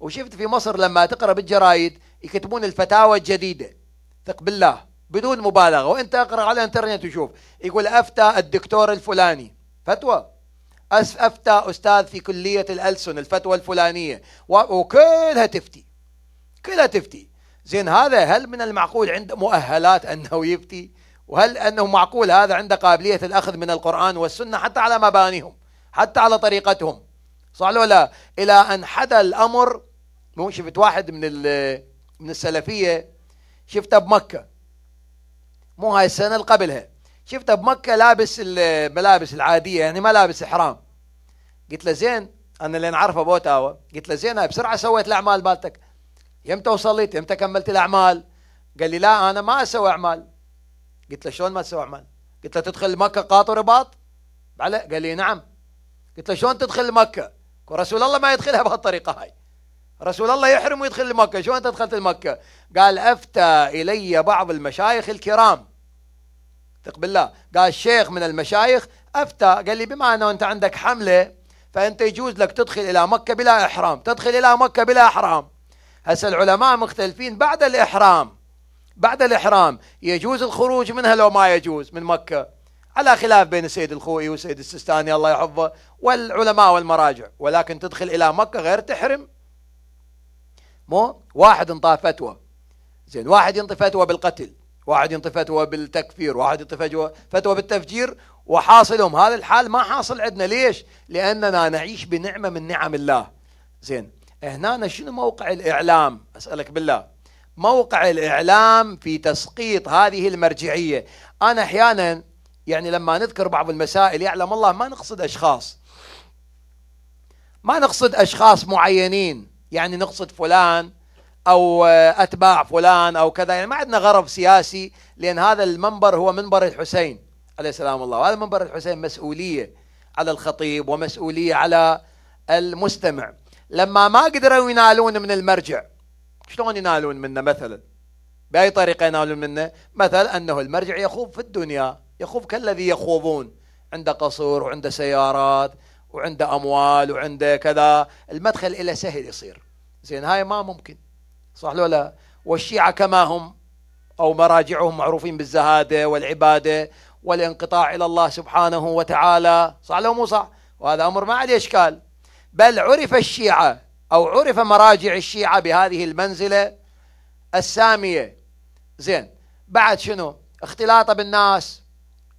وشفت في مصر لما تقرأ بالجرايد يكتبون الفتاوى الجديدة ثق بالله بدون مبالغة وأنت أقرأ على الإنترنت وشوف يقول أفتى الدكتور الفلاني فتوى أفتى أستاذ في كلية الألسن الفتوى الفلانية وكلها تفتي كلها تفتي زين هذا هل من المعقول عند مؤهلات أنه يفتي وهل أنه معقول هذا عند قابلية الأخذ من القرآن والسنة حتى على مبانيهم حتى على طريقتهم صح ولا لا إلى أن حدا الأمر مو شفت واحد من من السلفية شفته بمكة مو هاي السنة اللي قبلها شفته بمكة لابس الملابس العادية يعني ملابس إحرام قلت له زين أنا اللي نعرفه بوتاوا قلت له زين بسرعة سويت الأعمال مالتك يمتى وصليت يمتى كملت الأعمال قال لي لا أنا ما أسوي أعمال قلت له شلون ما تسوي استوعب قلت له تدخل مكة قاط ورباط قال لي نعم قلت له شلون تدخل مكة ورسول الله ما يدخلها بهالطريقة هاي رسول الله يحرم ويدخل مكة شلون انت دخلت مكة قال أفتى إلي بعض المشايخ الكرام ثق بالله قال شيخ من المشايخ أفتى قال لي بما أنه أنت عندك حملة فأنت يجوز لك تدخل إلى مكة بلا إحرام تدخل إلى مكة بلا إحرام هسه العلماء مختلفين بعد الإحرام بعد الإحرام يجوز الخروج منها لو ما يجوز من مكة على خلاف بين السيد الخوئي والسيد السستاني الله يحفظه والعلماء والمراجع ولكن تدخل إلى مكة غير تحرم مو واحد انطى فتوى زين واحد ينطي فتوى بالقتل واحد ينطي فتوى بالتكفير واحد ينطي فتوى, فتوى بالتفجير وحاصلهم هذا الحال ما حاصل عندنا ليش لأننا نعيش بنعمة من نعم الله زين هنا شنو موقع الإعلام أسألك بالله موقع الإعلام في تسقيط هذه المرجعية أنا أحيانا يعني لما نذكر بعض المسائل يعلم الله ما نقصد أشخاص ما نقصد أشخاص معينين يعني نقصد فلان أو أتباع فلان أو كذا يعني ما عندنا غرض سياسي لأن هذا المنبر هو منبر الحسين عليه السلام الله وهذا منبر الحسين مسؤولية على الخطيب ومسؤولية على المستمع لما ما قدروا ينالون من المرجع شلون ينالون منه مثلا بأي طريقة ينالون منه مثلا أنه المرجع يخوض في الدنيا يخوض كالذي يخوضون عنده قصور وعنده سيارات وعنده أموال وعنده كذا المدخل إلى سهل يصير زين هاي ما ممكن صح لو لا والشيعة كما هم أو مراجعهم معروفين بالزهادة والعبادة والانقطاع إلى الله سبحانه وتعالى صح لو مو صح وهذا أمر ما عليه إشكال بل عرف الشيعة أو عرف مراجع الشيعة بهذه المنزلة السامية زين بعد شنو اختلاطه بالناس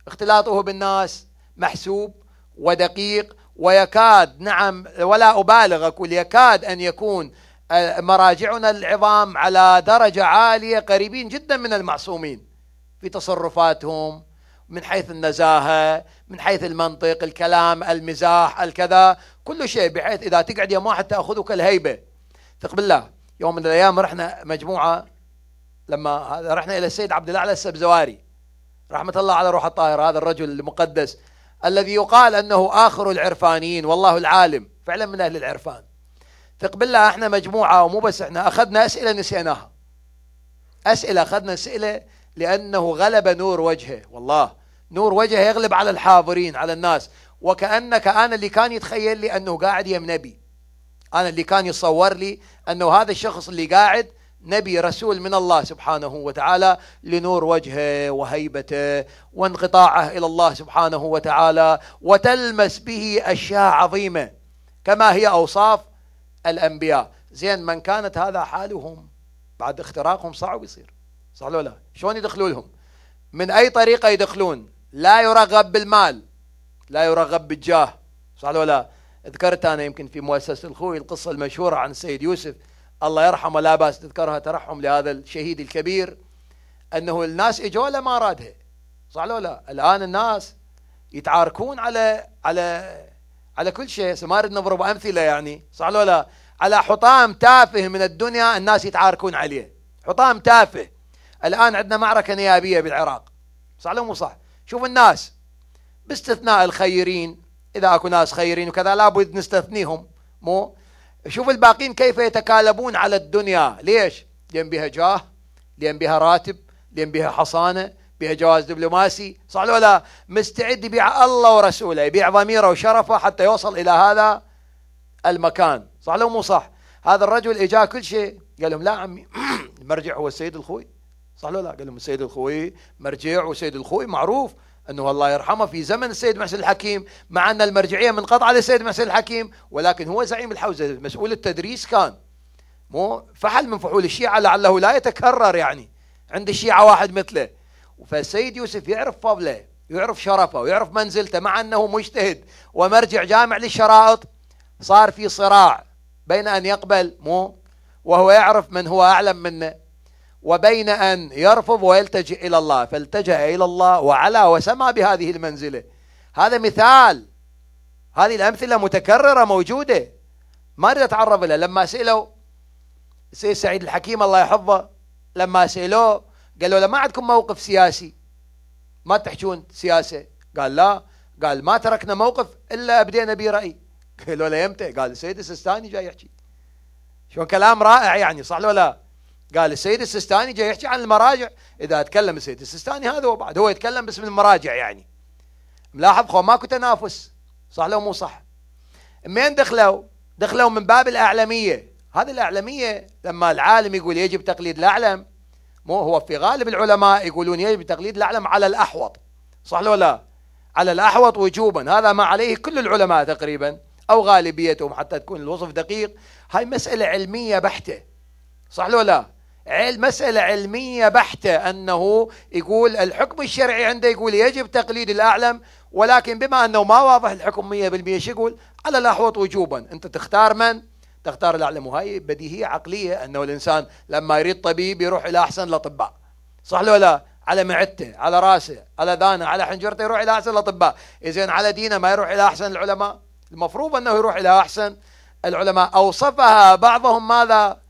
اختلاطه بالناس محسوب ودقيق ويكاد نعم ولا أبالغ أقول يكاد أن يكون آه، مراجعنا العظام على درجة عالية قريبين جدا من المعصومين في تصرفاتهم من حيث النزاهة من حيث المنطق الكلام المزاح الكذا كل شيء بحيث إذا تقعد يوم واحد تأخذك الهيبة ثق بالله يوم من الأيام رحنا مجموعة لما رحنا إلى السيد عبد الأعلى السبزواري رحمة الله على روح الطاهر هذا الرجل المقدس الذي يقال أنه آخر العرفانيين والله العالم فعلا من أهل العرفان ثق بالله احنا مجموعة ومو بس احنا أخذنا أسئلة نسيناها أسئلة أخذنا أسئلة لأنه غلب نور وجهه والله نور وجهه يغلب على الحاضرين على الناس وكأنك أنا اللي كان يتخيل لي أنه قاعد يم نبي أنا اللي كان يصور لي أنه هذا الشخص اللي قاعد نبي رسول من الله سبحانه وتعالى لنور وجهه وهيبته وانقطاعه إلى الله سبحانه وتعالى وتلمس به أشياء عظيمة كما هي أوصاف الأنبياء زين من كانت هذا حالهم بعد اختراقهم صعب يصير صح ولا لا شلون يدخلوا لهم من أي طريقة يدخلون لا يرغب بالمال لا يرغب بالجاه صح ولا لا ذكرت أنا يمكن في مؤسسة الخوي القصة المشهورة عن السيد يوسف الله يرحمه لا بأس تذكرها ترحم لهذا الشهيد الكبير أنه الناس إجوا له ما رادها صح ولا لا الآن الناس يتعاركون على على على كل شيء ما أريد نضرب أمثلة يعني صح ولا لا على حطام تافه من الدنيا الناس يتعاركون عليه حطام تافه الآن عندنا معركة نيابية بالعراق صح ولا مو صح شوف الناس باستثناء الخيرين إذا أكو ناس خيرين وكذا لابد نستثنيهم مو شوف الباقين كيف يتكالبون على الدنيا ليش لأن بها جاه لأن بها راتب لأن بها حصانة بها جواز دبلوماسي صح ولا لا مستعد يبيع الله ورسوله يبيع ضميره وشرفه حتى يوصل إلى هذا المكان صح لو مو صح هذا الرجل إجاه كل شيء قال لهم لا عمي المرجع هو السيد الخوي صح لا لا قال لهم السيد الخوي مرجع وسيد الخوي معروف أنه الله يرحمه في زمن السيد محسن الحكيم مع أن المرجعية منقطعة للسيد محسن الحكيم ولكن هو زعيم الحوزة مسؤول التدريس كان مو فحل من فحول الشيعة لعله لا يتكرر يعني عند الشيعة واحد مثله فالسيد يوسف يعرف فضله يعرف شرفه ويعرف منزلته مع أنه مجتهد ومرجع جامع للشرائط صار في صراع بين أن يقبل مو وهو يعرف من هو أعلم منه وبين أن يرفض ويلتجئ إلى الله فالتجأ إلى الله وعلا وسمى بهذه المنزلة هذا مثال هذه الأمثلة متكررة موجودة ما أريد أتعرض لها لما سئلوا سيد سعيد الحكيم الله يحفظه لما سئلوه قالوا له ما عندكم موقف سياسي ما تحجون سياسة قال لا قال ما تركنا موقف إلا أبدينا به رأي قالوا له يمتى قال السيد السستاني جاي يحكي شو كلام رائع يعني صح ولا لا قال السيد السستاني جاي يحكي عن المراجع اذا اتكلم السيد السستاني هذا هو بعد هو يتكلم باسم المراجع يعني ملاحظ خو ماكو تنافس صح لو مو صح منين دخلوا دخلوا من باب الاعلميه هذه الاعلميه لما العالم يقول يجب تقليد الاعلم مو هو في غالب العلماء يقولون يجب تقليد الاعلم على الاحوط صح لو لا على الاحوط وجوبا هذا ما عليه كل العلماء تقريبا او غالبيتهم حتى تكون الوصف دقيق هاي مساله علميه بحته صح لو لا مسألة علمية بحتة أنه يقول الحكم الشرعي عنده يقول يجب تقليد الأعلم ولكن بما أنه ما واضح الحكم 100% شو يقول على الأحوط وجوبا أنت تختار من؟ تختار الأعلم وهي بديهية عقلية أنه الإنسان لما يريد طبيب يروح إلى أحسن الأطباء صح لو لا؟ على معدته على راسه على ذانه على حنجرته يروح إلى أحسن الأطباء إذن على دينه ما يروح إلى أحسن العلماء المفروض أنه يروح إلى أحسن العلماء أوصفها بعضهم ماذا؟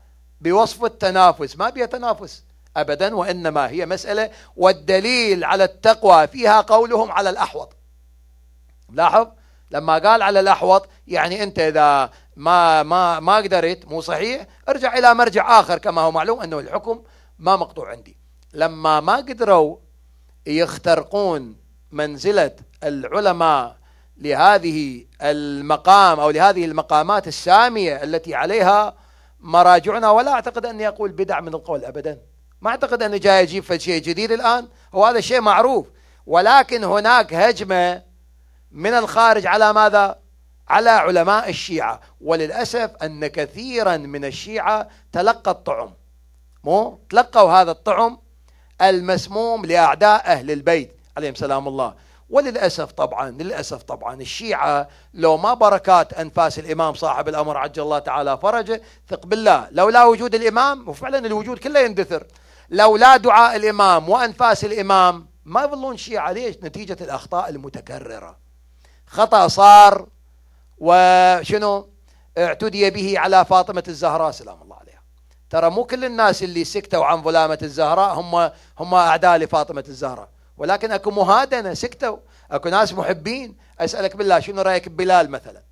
بوصف التنافس ما بيها تنافس أبدا وإنما هي مسألة والدليل على التقوى فيها قولهم على الأحوط لاحظ لما قال على الأحوط يعني أنت إذا ما ما ما قدرت مو صحيح ارجع إلى مرجع آخر كما هو معلوم أنه الحكم ما مقطوع عندي لما ما قدروا يخترقون منزلة العلماء لهذه المقام أو لهذه المقامات السامية التي عليها مراجعنا ولا أعتقد أني أقول بدع من القول أبدا ما أعتقد أني جاي أجيب شيء جديد الآن هو هذا شيء معروف ولكن هناك هجمة من الخارج على ماذا؟ على علماء الشيعة وللأسف أن كثيرا من الشيعة تلقى الطعم مو تلقوا هذا الطعم المسموم لأعداء أهل البيت عليهم سلام الله وللاسف طبعا للاسف طبعا الشيعه لو ما بركات انفاس الامام صاحب الامر عجل الله تعالى فرجه ثق بالله لولا وجود الامام وفعلا الوجود كله يندثر لولا دعاء الامام وانفاس الامام ما يظلون شيعه ليش؟ نتيجه الاخطاء المتكرره خطا صار وشنو؟ اعتدي به على فاطمه الزهراء سلام الله عليها ترى مو كل الناس اللي سكتوا عن ظلامه الزهراء هم هم اعداء لفاطمه الزهراء ولكن اكو مهادنه سكتوا اكو ناس محبين اسالك بالله شنو رايك ببلال مثلا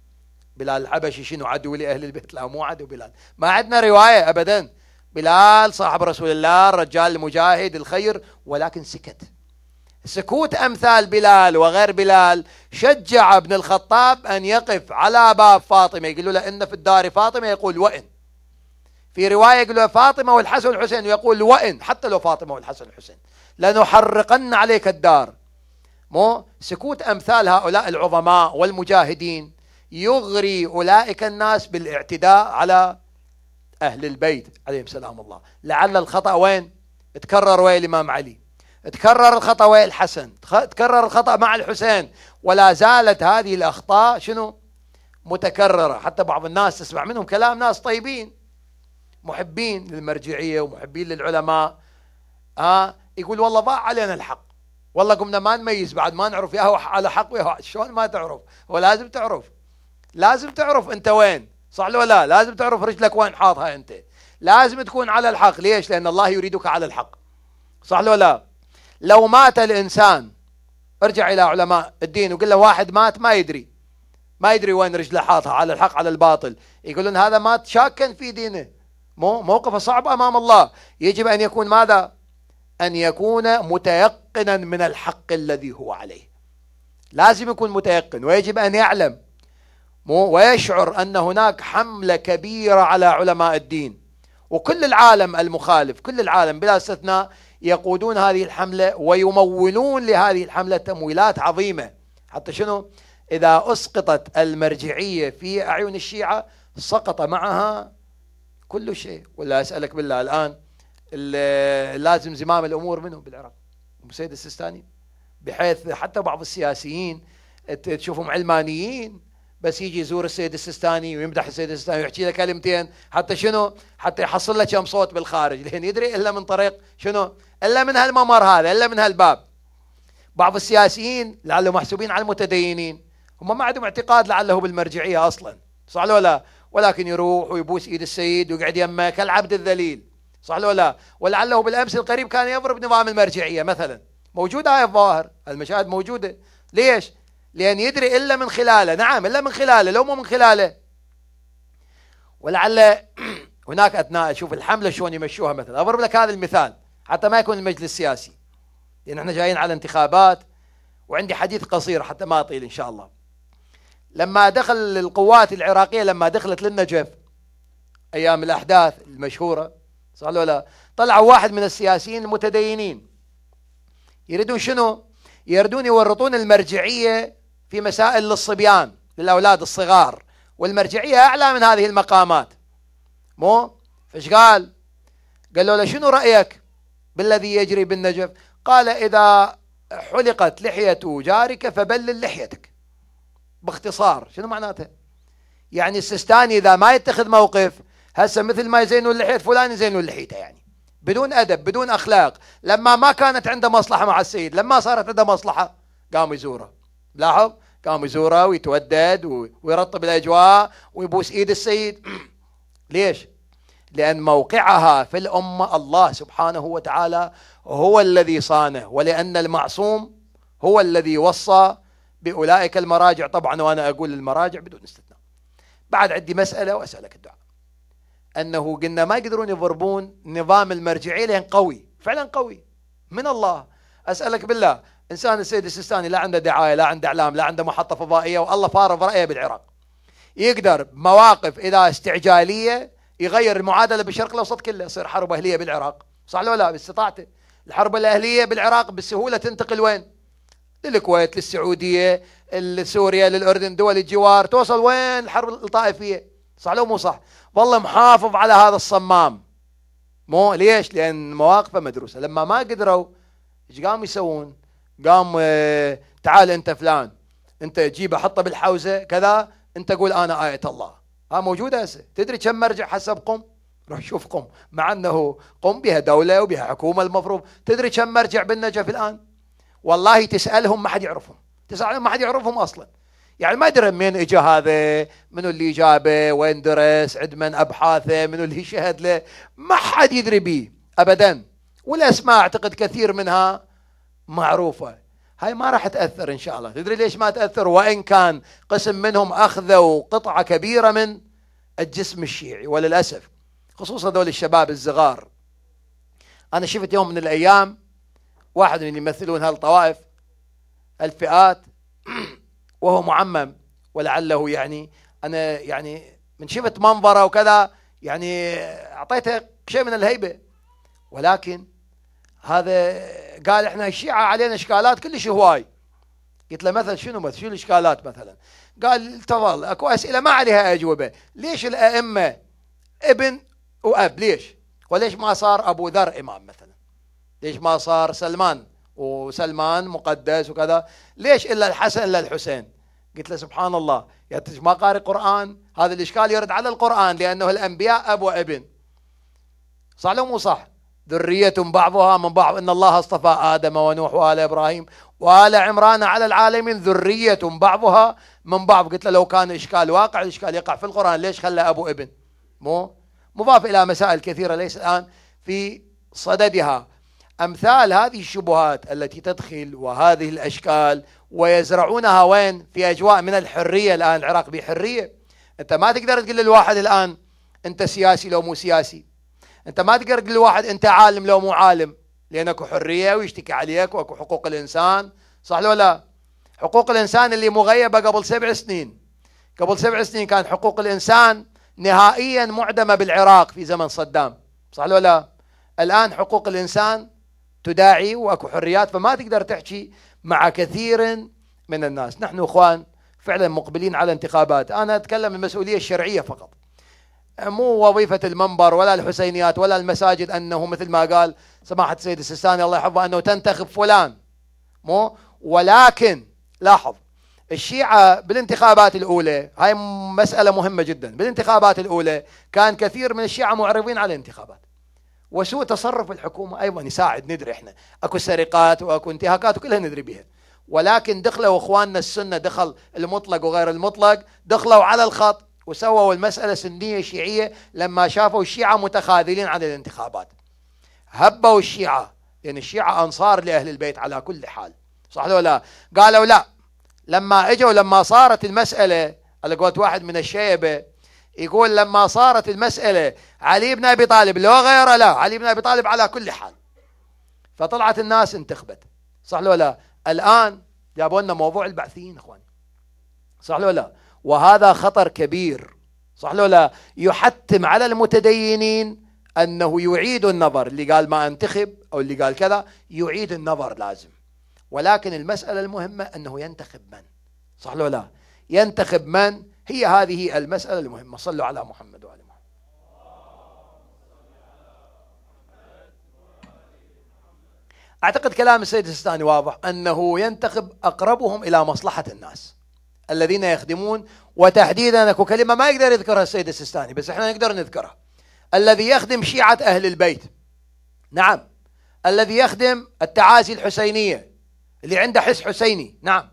بلال الحبشي شنو عدو لاهل البيت لا مو عدو بلال ما عندنا روايه ابدا بلال صاحب رسول الله الرجال المجاهد الخير ولكن سكت سكوت امثال بلال وغير بلال شجع ابن الخطاب ان يقف على باب فاطمه يقولوا له ان في الدار فاطمه يقول وان في روايه يقولوا فاطمه والحسن والحسين ويقول وان حتى لو فاطمه والحسن والحسين لنحرقن عليك الدار مو سكوت أمثال هؤلاء العظماء والمجاهدين يغري أولئك الناس بالاعتداء على أهل البيت عليهم سلام الله لعل الخطأ وين تكرر ويا الإمام علي تكرر الخطأ ويا الحسن تكرر الخطأ مع الحسين ولا زالت هذه الأخطاء شنو متكررة حتى بعض الناس تسمع منهم كلام ناس طيبين محبين للمرجعية ومحبين للعلماء آه يقول والله ضاع علينا الحق والله قمنا ما نميز بعد ما نعرف يا هو على حق ويا شلون ما تعرف هو لازم تعرف لازم تعرف انت وين صح ولا لا لازم تعرف رجلك وين حاطها انت لازم تكون على الحق ليش لان الله يريدك على الحق صح ولا لا لو مات الانسان ارجع الى علماء الدين وقل له واحد مات ما يدري ما يدري وين رجله حاطها على الحق على الباطل يقولون هذا مات شاكا في دينه مو موقفه صعب امام الله يجب ان يكون ماذا أن يكون متيقنا من الحق الذي هو عليه لازم يكون متيقن ويجب أن يعلم ويشعر أن هناك حملة كبيرة على علماء الدين وكل العالم المخالف كل العالم بلا استثناء يقودون هذه الحملة ويمولون لهذه الحملة تمويلات عظيمة حتى شنو إذا أسقطت المرجعية في أعين الشيعة سقط معها كل شيء ولا أسألك بالله الآن لازم زمام الامور منه بالعراق ابو سيد السيستاني بحيث حتى بعض السياسيين تشوفهم علمانيين بس يجي يزور السيد السيستاني ويمدح السيد السيستاني ويحكي له كلمتين حتى شنو؟ حتى يحصل له كم صوت بالخارج لان يدري الا من طريق شنو؟ الا من هالممر هذا الا من هالباب. بعض السياسيين لعلهم محسوبين على المتدينين هم ما عندهم اعتقاد لعله بالمرجعيه اصلا صح ولا لا؟ ولكن يروح ويبوس ايد السيد ويقعد يمه كالعبد الذليل صح لو لا ولعله بالامس القريب كان يضرب نظام المرجعيه مثلا موجوده هاي الظواهر المشاهد موجوده ليش لان يدري الا من خلاله نعم الا من خلاله لو مو من خلاله ولعل هناك اثناء شوف الحمله شلون يمشوها مثلا اضرب لك هذا المثال حتى ما يكون المجلس السياسي لان احنا جايين على انتخابات وعندي حديث قصير حتى ما اطيل ان شاء الله لما دخل القوات العراقيه لما دخلت للنجف ايام الاحداث المشهوره صح ولا لا طلعوا واحد من السياسيين المتدينين يريدون شنو يريدون يورطون المرجعية في مسائل للصبيان للأولاد الصغار والمرجعية أعلى من هذه المقامات مو فش قال قالوا له شنو رأيك بالذي يجري بالنجف قال إذا حلقت لحية جارك فبلل لحيتك باختصار شنو معناته يعني السيستاني إذا ما يتخذ موقف هسه مثل ما يزينوا اللحيه فلان يزينوا لحيته يعني بدون ادب بدون اخلاق لما ما كانت عنده مصلحه مع السيد لما صارت عنده مصلحه قام يزوره لاحظ قام يزوره ويتودد ويرطب الاجواء ويبوس ايد السيد ليش لأن موقعها في الأمة الله سبحانه وتعالى هو الذي صانه ولأن المعصوم هو الذي وصى بأولئك المراجع طبعا وأنا أقول المراجع بدون استثناء بعد عندي مسألة وأسألك الدعاء انه قلنا ما يقدرون يضربون نظام المرجعيه لان قوي فعلا قوي من الله اسالك بالله انسان السيد السيستاني لا عنده دعايه لا عنده اعلام لا عنده محطه فضائيه والله فارض رايه بالعراق يقدر مواقف اذا استعجاليه يغير المعادله بالشرق الاوسط كله يصير حرب اهليه بالعراق صح لو لا باستطاعته الحرب الاهليه بالعراق بسهوله تنتقل وين؟ للكويت للسعوديه لسوريا للاردن دول الجوار توصل وين الحرب الطائفيه صح لو مو صح والله محافظ على هذا الصمام مو ليش لان مواقفه مدروسه لما ما قدروا ايش قاموا يسوون قام آه، تعال انت فلان انت جيبه حطه بالحوزه كذا انت قول انا ايه الله ها موجوده هسه تدري كم مرجع حسب قم روح شوف قم مع انه قم بها دوله وبها حكومه المفروض تدري كم مرجع بالنجف الان والله تسالهم ما حد يعرفهم تسالهم ما حد يعرفهم اصلا يعني ما ادري منين اجى هذا منو اللي جابه وين درس عند من ابحاثه منو اللي شهد له ما حد يدري به ابدا والاسماء اعتقد كثير منها معروفه هاي ما راح تاثر ان شاء الله تدري ليش ما تاثر وان كان قسم منهم اخذوا قطعه كبيره من الجسم الشيعي وللاسف خصوصا دول الشباب الصغار انا شفت يوم من الايام واحد من يمثلون هالطوائف الفئات وهو معمم ولعله يعني أنا يعني من شفت منظره وكذا يعني أعطيته شيء من الهيبة ولكن هذا قال احنا الشيعة علينا اشكالات كلش هواي قلت له مثلا شنو مثلا شنو الاشكالات مثلا قال تفضل اكو اسئله ما عليها اجوبه ليش الائمه ابن واب ليش وليش ما صار ابو ذر امام مثلا ليش ما صار سلمان وسلمان مقدس وكذا ليش الا الحسن الا الحسين قلت له سبحان الله يا ما قارئ قران هذا الاشكال يرد على القران لانه الانبياء اب وابن صح لو مو صح ذرية بعضها من بعض إن الله اصطفى آدم ونوح وآل إبراهيم وآل عمران على العالمين ذرية بعضها من بعض قلت له لو كان إشكال واقع الإشكال يقع في القرآن ليش خلى أبو ابن مو مضاف إلى مسائل كثيرة ليس الآن في صددها أمثال هذه الشبهات التي تدخل وهذه الأشكال ويزرعونها وين في أجواء من الحرية الآن العراق بحرية أنت ما تقدر تقول للواحد الآن أنت سياسي لو مو سياسي أنت ما تقدر تقول للواحد أنت عالم لو مو عالم لأن أكو حرية ويشتكي عليك وأكو حقوق الإنسان صح لو لا حقوق الإنسان اللي مغيبة قبل سبع سنين قبل سبع سنين كان حقوق الإنسان نهائيا معدمة بالعراق في زمن صدام صح لو لا الآن حقوق الإنسان تداعي واكو حريات فما تقدر تحكي مع كثير من الناس نحن اخوان فعلا مقبلين على انتخابات انا اتكلم المسؤوليه الشرعيه فقط مو وظيفة المنبر ولا الحسينيات ولا المساجد أنه مثل ما قال سماحة السيد السيستاني الله يحفظه أنه تنتخب فلان مو ولكن لاحظ الشيعة بالانتخابات الأولى هاي مسألة مهمة جدا بالانتخابات الأولى كان كثير من الشيعة معرضين على الانتخابات وسوء تصرف الحكومه ايضا يساعد ندري احنا اكو سرقات واكو انتهاكات وكلها ندري بها ولكن دخلوا اخواننا السنه دخل المطلق وغير المطلق دخلوا على الخط وسووا المساله سنيه شيعيه لما شافوا الشيعه متخاذلين عن الانتخابات هبوا الشيعه لان الشيعه انصار لاهل البيت على كل حال صح ولا لا؟ قالوا لا لما اجوا لما صارت المساله على قولت واحد من الشيبه يقول لما صارت المسألة علي بن أبي طالب لو غيره لا علي بن أبي طالب على كل حال فطلعت الناس انتخبت صح لو لا الآن جابوا لنا موضوع البعثيين اخواني صح لو لا وهذا خطر كبير صح لو لا يحتم على المتدينين أنه يعيد النظر اللي قال ما انتخب أو اللي قال كذا يعيد النظر لازم ولكن المسألة المهمة أنه ينتخب من صح لو لا ينتخب من هي هذه المسألة المهمة صلوا على محمد وعلى محمد أعتقد كلام السيد السيستاني واضح أنه ينتخب أقربهم إلى مصلحة الناس الذين يخدمون وتحديدا اكو كلمه ما يقدر يذكرها السيد السيستاني بس احنا نقدر نذكرها الذي يخدم شيعه اهل البيت نعم الذي يخدم التعازي الحسينيه اللي عنده حس حسيني نعم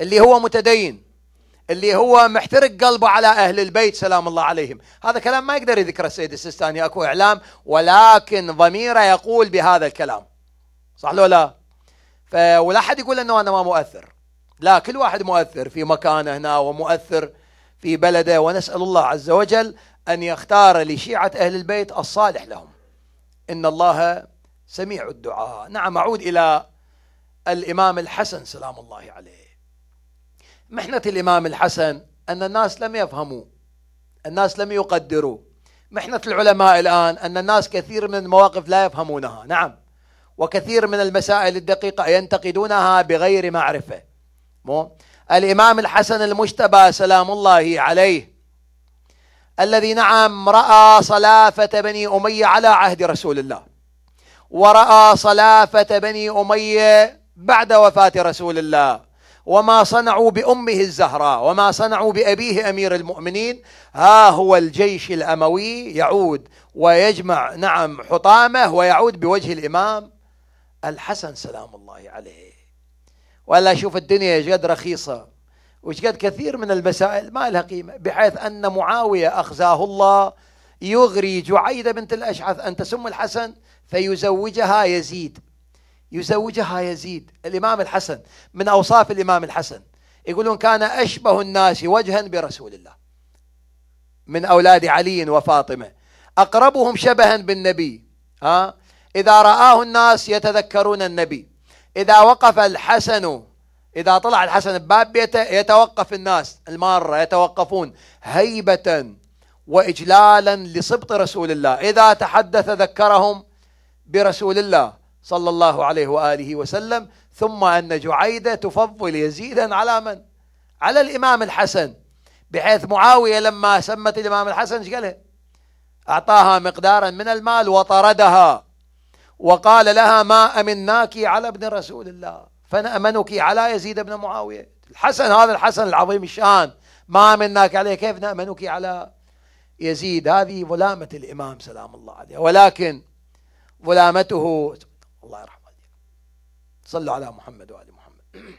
اللي هو متدين اللي هو محترق قلبه على أهل البيت سلام الله عليهم هذا كلام ما يقدر يذكره السيد السيستاني أكو إعلام ولكن ضميره يقول بهذا الكلام صح لو لا ولا أحد يقول أنه أنا ما مؤثر لا كل واحد مؤثر في مكانه هنا ومؤثر في بلده ونسأل الله عز وجل أن يختار لشيعة أهل البيت الصالح لهم إن الله سميع الدعاء نعم أعود إلى الإمام الحسن سلام الله عليه محنة الإمام الحسن أن الناس لم يفهموا الناس لم يقدروا محنة العلماء الآن أن الناس كثير من المواقف لا يفهمونها نعم وكثير من المسائل الدقيقة ينتقدونها بغير معرفة مو الإمام الحسن المجتبى سلام الله عليه الذي نعم رأى صلافة بني أمية على عهد رسول الله ورأى صلافة بني أمية بعد وفاة رسول الله وما صنعوا بأمه الزهراء وما صنعوا بأبيه أمير المؤمنين ها هو الجيش الأموي يعود ويجمع نعم حطامه ويعود بوجه الإمام الحسن سلام الله عليه ولا شوف الدنيا قد رخيصة وشقد كثير من المسائل ما لها قيمة بحيث أن معاوية أخزاه الله يغري جعيدة بنت الأشعث أن تسم الحسن فيزوجها يزيد يزوجها يزيد الإمام الحسن من أوصاف الإمام الحسن يقولون كان أشبه الناس وجها برسول الله من أولاد علي وفاطمة أقربهم شبها بالنبي ها إذا رآه الناس يتذكرون النبي إذا وقف الحسن إذا طلع الحسن بباب بيته يتوقف الناس المارة يتوقفون هيبة وإجلالا لصبط رسول الله إذا تحدث ذكرهم برسول الله صلى الله عليه وآله وسلم ثم أن جعيدة تفضل يزيدا على من؟ على الإمام الحسن بحيث معاوية لما سمت الإمام الحسن ايش قالها؟ أعطاها مقدارا من المال وطردها وقال لها ما أمناك على ابن رسول الله فنأمنك على يزيد بن معاوية الحسن هذا الحسن العظيم الشان ما أمناك عليه كيف نأمنك على يزيد هذه ظلامه الإمام سلام الله عليه ولكن ظلامته الله يرحم والديك صلوا على محمد وآل محمد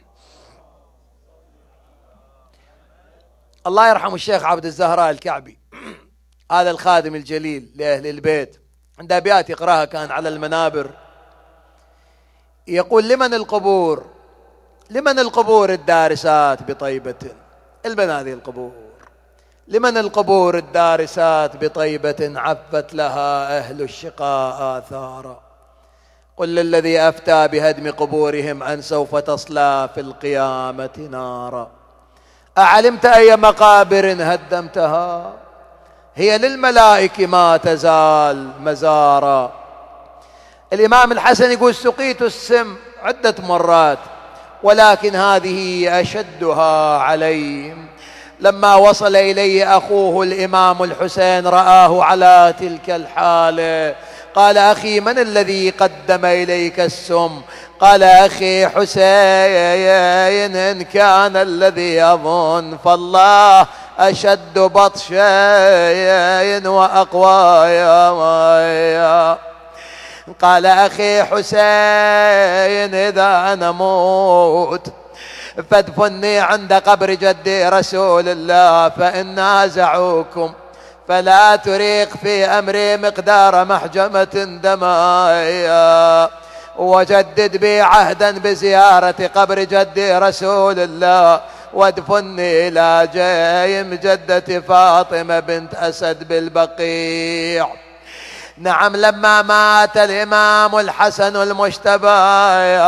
الله يرحم الشيخ عبد الزهراء الكعبي هذا الخادم الجليل لأهل البيت عند أبيات يقراها كان على المنابر يقول لمن القبور لمن القبور الدارسات بطيبة البن هذه القبور لمن القبور الدارسات بطيبة عفت لها أهل الشقاء آثارا قل للذي افتى بهدم قبورهم ان سوف تصلى في القيامه نارا اعلمت اي مقابر هدمتها هي للملائكه ما تزال مزارا الامام الحسن يقول سقيت السم عده مرات ولكن هذه اشدها عليهم لما وصل اليه اخوه الامام الحسين راه على تلك الحاله قال أخي من الذي قدم إليك السم قال أخي حسين إن كان الذي أظن فالله أشد بطشين وأقوايا قال أخي حسين إذا أنا موت فادفني عند قبر جدي رسول الله فإن نازعوكم فلا تريق في أمري مقدار محجمة دمايا وجدد بي عهدا بزيارة قبر جدي رسول الله وادفني إلى جيم جدة فاطمة بنت أسد بالبقيع نعم لما مات الإمام الحسن المجتبى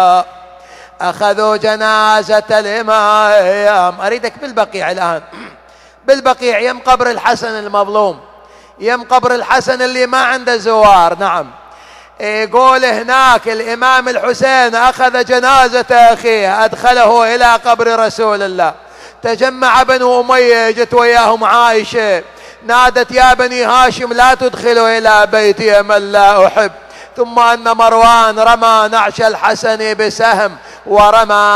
أخذوا جنازة الإمام أريدك بالبقيع الآن بالبقيع يم قبر الحسن المظلوم يم قبر الحسن اللي ما عنده زوار نعم يقول هناك الإمام الحسين أخذ جنازة أخيه أدخله إلى قبر رسول الله تجمع بنو أمية جت وياهم عائشة نادت يا بني هاشم لا تدخلوا إلى بيتي من لا أحب ثم أن مروان رمى نعش الحسن بسهم ورمى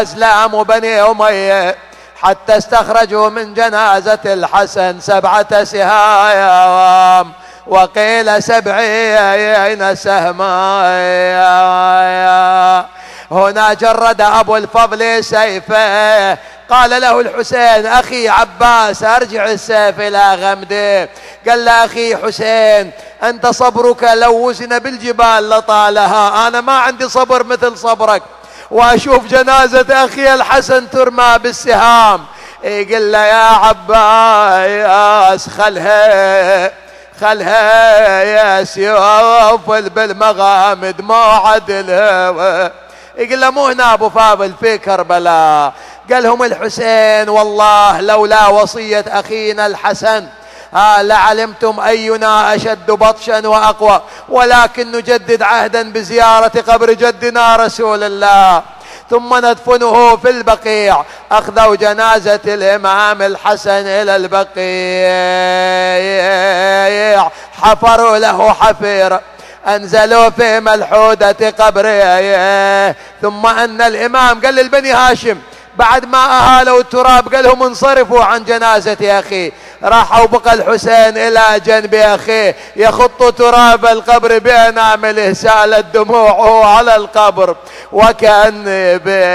أزلام بني أمية حتى استخرجوا من جنازة الحسن سبعة سهام وقيل سبعين سهما هنا جرد أبو الفضل سيفه قال له الحسين أخي عباس أرجع السيف إلى غمده قال له أخي حسين أنت صبرك لو وزن بالجبال لطالها أنا ما عندي صبر مثل صبرك واشوف جنازة اخي الحسن ترمى بالسهام يقول له يا عباس خلها خلها يا سيوف بالمغام دموع عدله يقول له مو هنا ابو فاضل في كربلاء قال لهم الحسين والله لولا وصية اخينا الحسن لعلمتم أينا أشد بطشا وأقوى ولكن نجدد عهدا بزيارة قبر جدنا رسول الله ثم ندفنه في البقيع أخذوا جنازة الإمام الحسن إلى البقيع حفروا له حفير أنزلوا في ملحودة قبره ثم أن الإمام قال للبني هاشم بعد ما أهالوا التراب قال لهم انصرفوا عن جنازة أخي راحوا بقى الحسين إلى جنب أخيه يخط تراب القبر بأنامله سالت دموعه على القبر وكأني به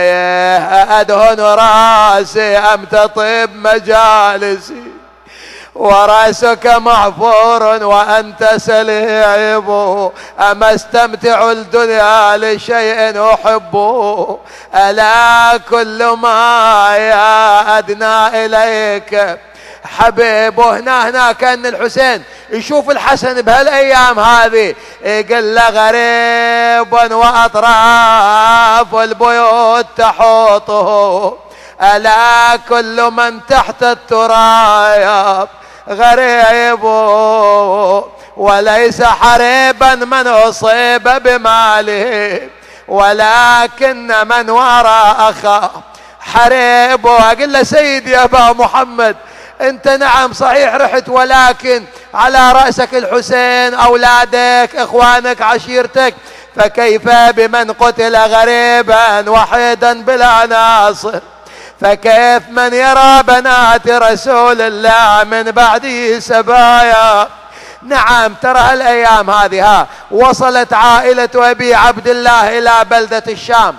أدهن رأسي أم تطيب مجالسي ورأسك محفور وأنت سليب أما استمتع الدنيا لشيء أحبه ألا كل ما يا أدنى إليك حبيب هنا هنا كان الحسين يشوف الحسن بهالايام هذه يقول له غريب واطراف البيوت تحوطه الا كل من تحت التراب غريب وليس حريبا من أصيب بماله ولكن من وراء أخاه حريب أقول له سيدي يا أبا محمد أنت نعم صحيح رحت ولكن على رأسك الحسين أولادك إخوانك عشيرتك فكيف بمن قتل غريبا وحيدا بلا ناصر فكيف من يرى بنات رسول الله من بعده سبايا نعم ترى هالأيام هذه ها وصلت عائلة أبي عبد الله إلى بلدة الشام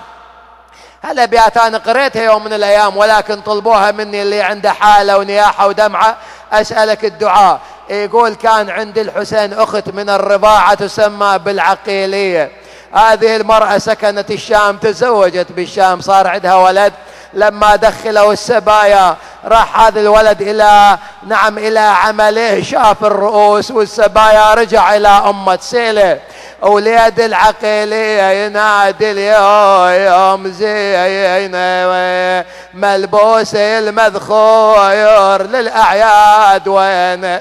هالأبيات أنا قريتها يوم من الأيام ولكن طلبوها مني اللي عنده حالة ونياحة ودمعة أسألك الدعاء يقول كان عند الحسين أخت من الرضاعة تسمى بالعقيلية هذه المرأة سكنت الشام تزوجت بالشام صار عندها ولد لما دخلوا السبايا راح هذا الولد إلى نعم إلى عمله شاف الرؤوس والسبايا رجع إلى أمة سيله وليد العقيلية ينادي اليوم زينة ملبوس المذخور للأعياد وين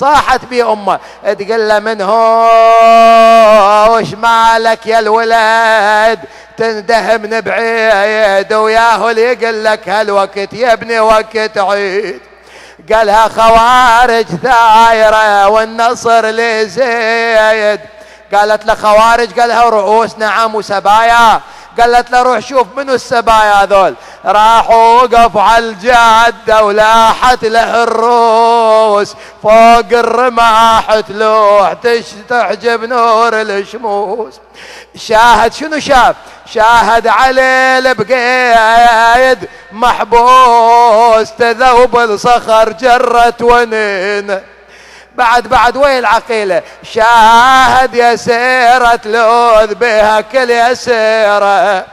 صاحت بي امه تقل هو وش مالك يا الولد تنده من بعيد وياهو اللي يقول لك هالوقت يا ابني وقت عيد قالها خوارج ثايرة والنصر لزيد قالت له خوارج قالها رؤوس نعم وسبايا قالت له روح شوف منو السبايا هذول راحوا وقفوا على الجادة ولاحت له الروس فوق الرماح تلوح تحجب نور الشموس شاهد شنو شاف شاهد علي البقيد محبوس تذوب الصخر جرت ونينه بعد بعد وين العقيلة شاهد يا سيرة لوذ بها كل يا سيرة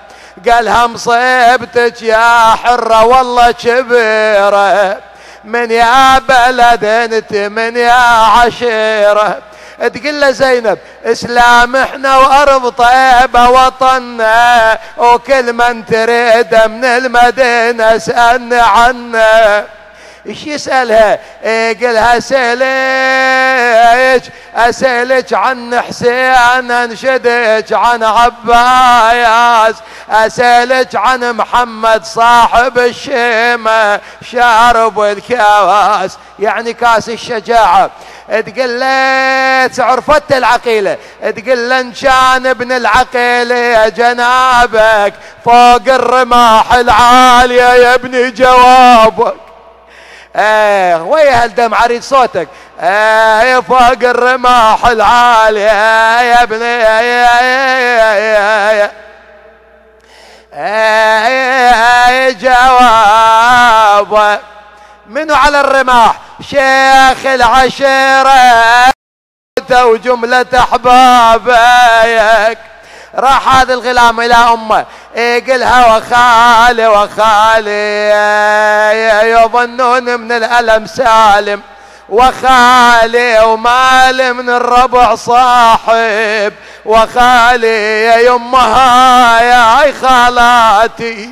قالها مصيبتك يا حرة والله كبيرة من يا بلد انت من يا عشيرة تقول له زينب اسلام احنا وارض طيبه وطنا وكل من تريده من المدينه اسالني عنه ايش يسألها إيه، قالها اسألك اسألك عن حسين انشدك عن عباس اسألك عن محمد صاحب الشيمة شارب الكواس يعني كاس الشجاعة تقول له تعرفت العقيلة تقول له ان كان ابن العقيلة جنابك فوق الرماح العالية يا ابني جوابك آه ويا دم عريض صوتك آه فوق الرماح العالي يا ابني يا يا يا يا يا آه جواب منو على الرماح شيخ العشيرة وجملة أحبابك راح هذا الغلام إلى أمه يقلها وخالي وخالي يظنون من الألم سالم وخالي ومال من الربع صاحب وخالي يا يمها يا خالاتي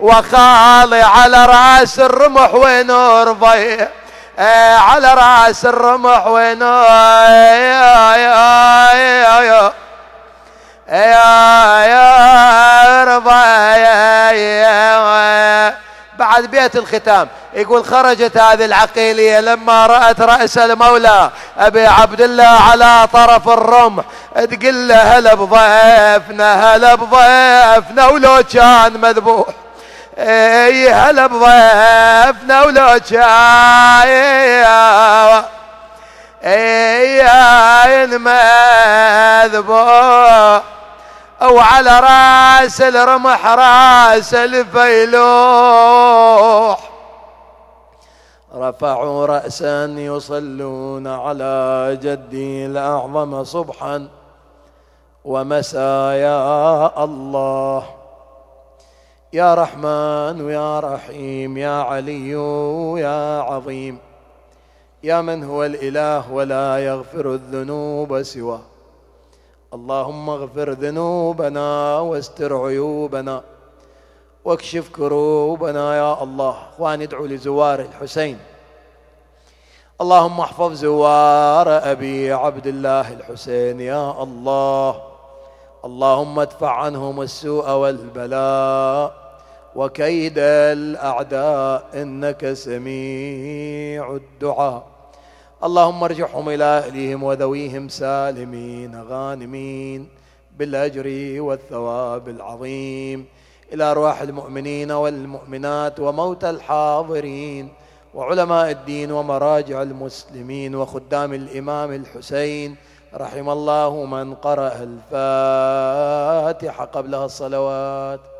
وخالي على راس الرمح ونور ضيع إيه، على راس الرمح ونور يا يا يا يا بعد بيت الختام يقول خرجت هذه العقيلية لما رأت رأس المولى أبي عبد الله على طرف الرمح تقول له هلا بضيفنا هلا بضيفنا ولو كان مذبوح اي هلا بضيفنا ولو كان اي يا مذبوح او على راس الرمح راس الفيلوح رفعوا رأسا يصلون على جدي الأعظم صبحا ومسى يا الله يا رحمن يا رحيم يا علي يا عظيم يا من هو الإله ولا يغفر الذنوب سواه اللهم اغفر ذنوبنا واستر عيوبنا واكشف كروبنا يا الله اخوان ادعوا لزوار الحسين اللهم احفظ زوار ابي عبد الله الحسين يا الله اللهم ادفع عنهم السوء والبلاء وكيد الاعداء انك سميع الدعاء اللهم ارجعهم إلى أهلهم وذويهم سالمين غانمين بالأجر والثواب العظيم إلى أرواح المؤمنين والمؤمنات وموتى الحاضرين وعلماء الدين ومراجع المسلمين وخدام الإمام الحسين رحم الله من قرأ الفاتحة قبلها الصلوات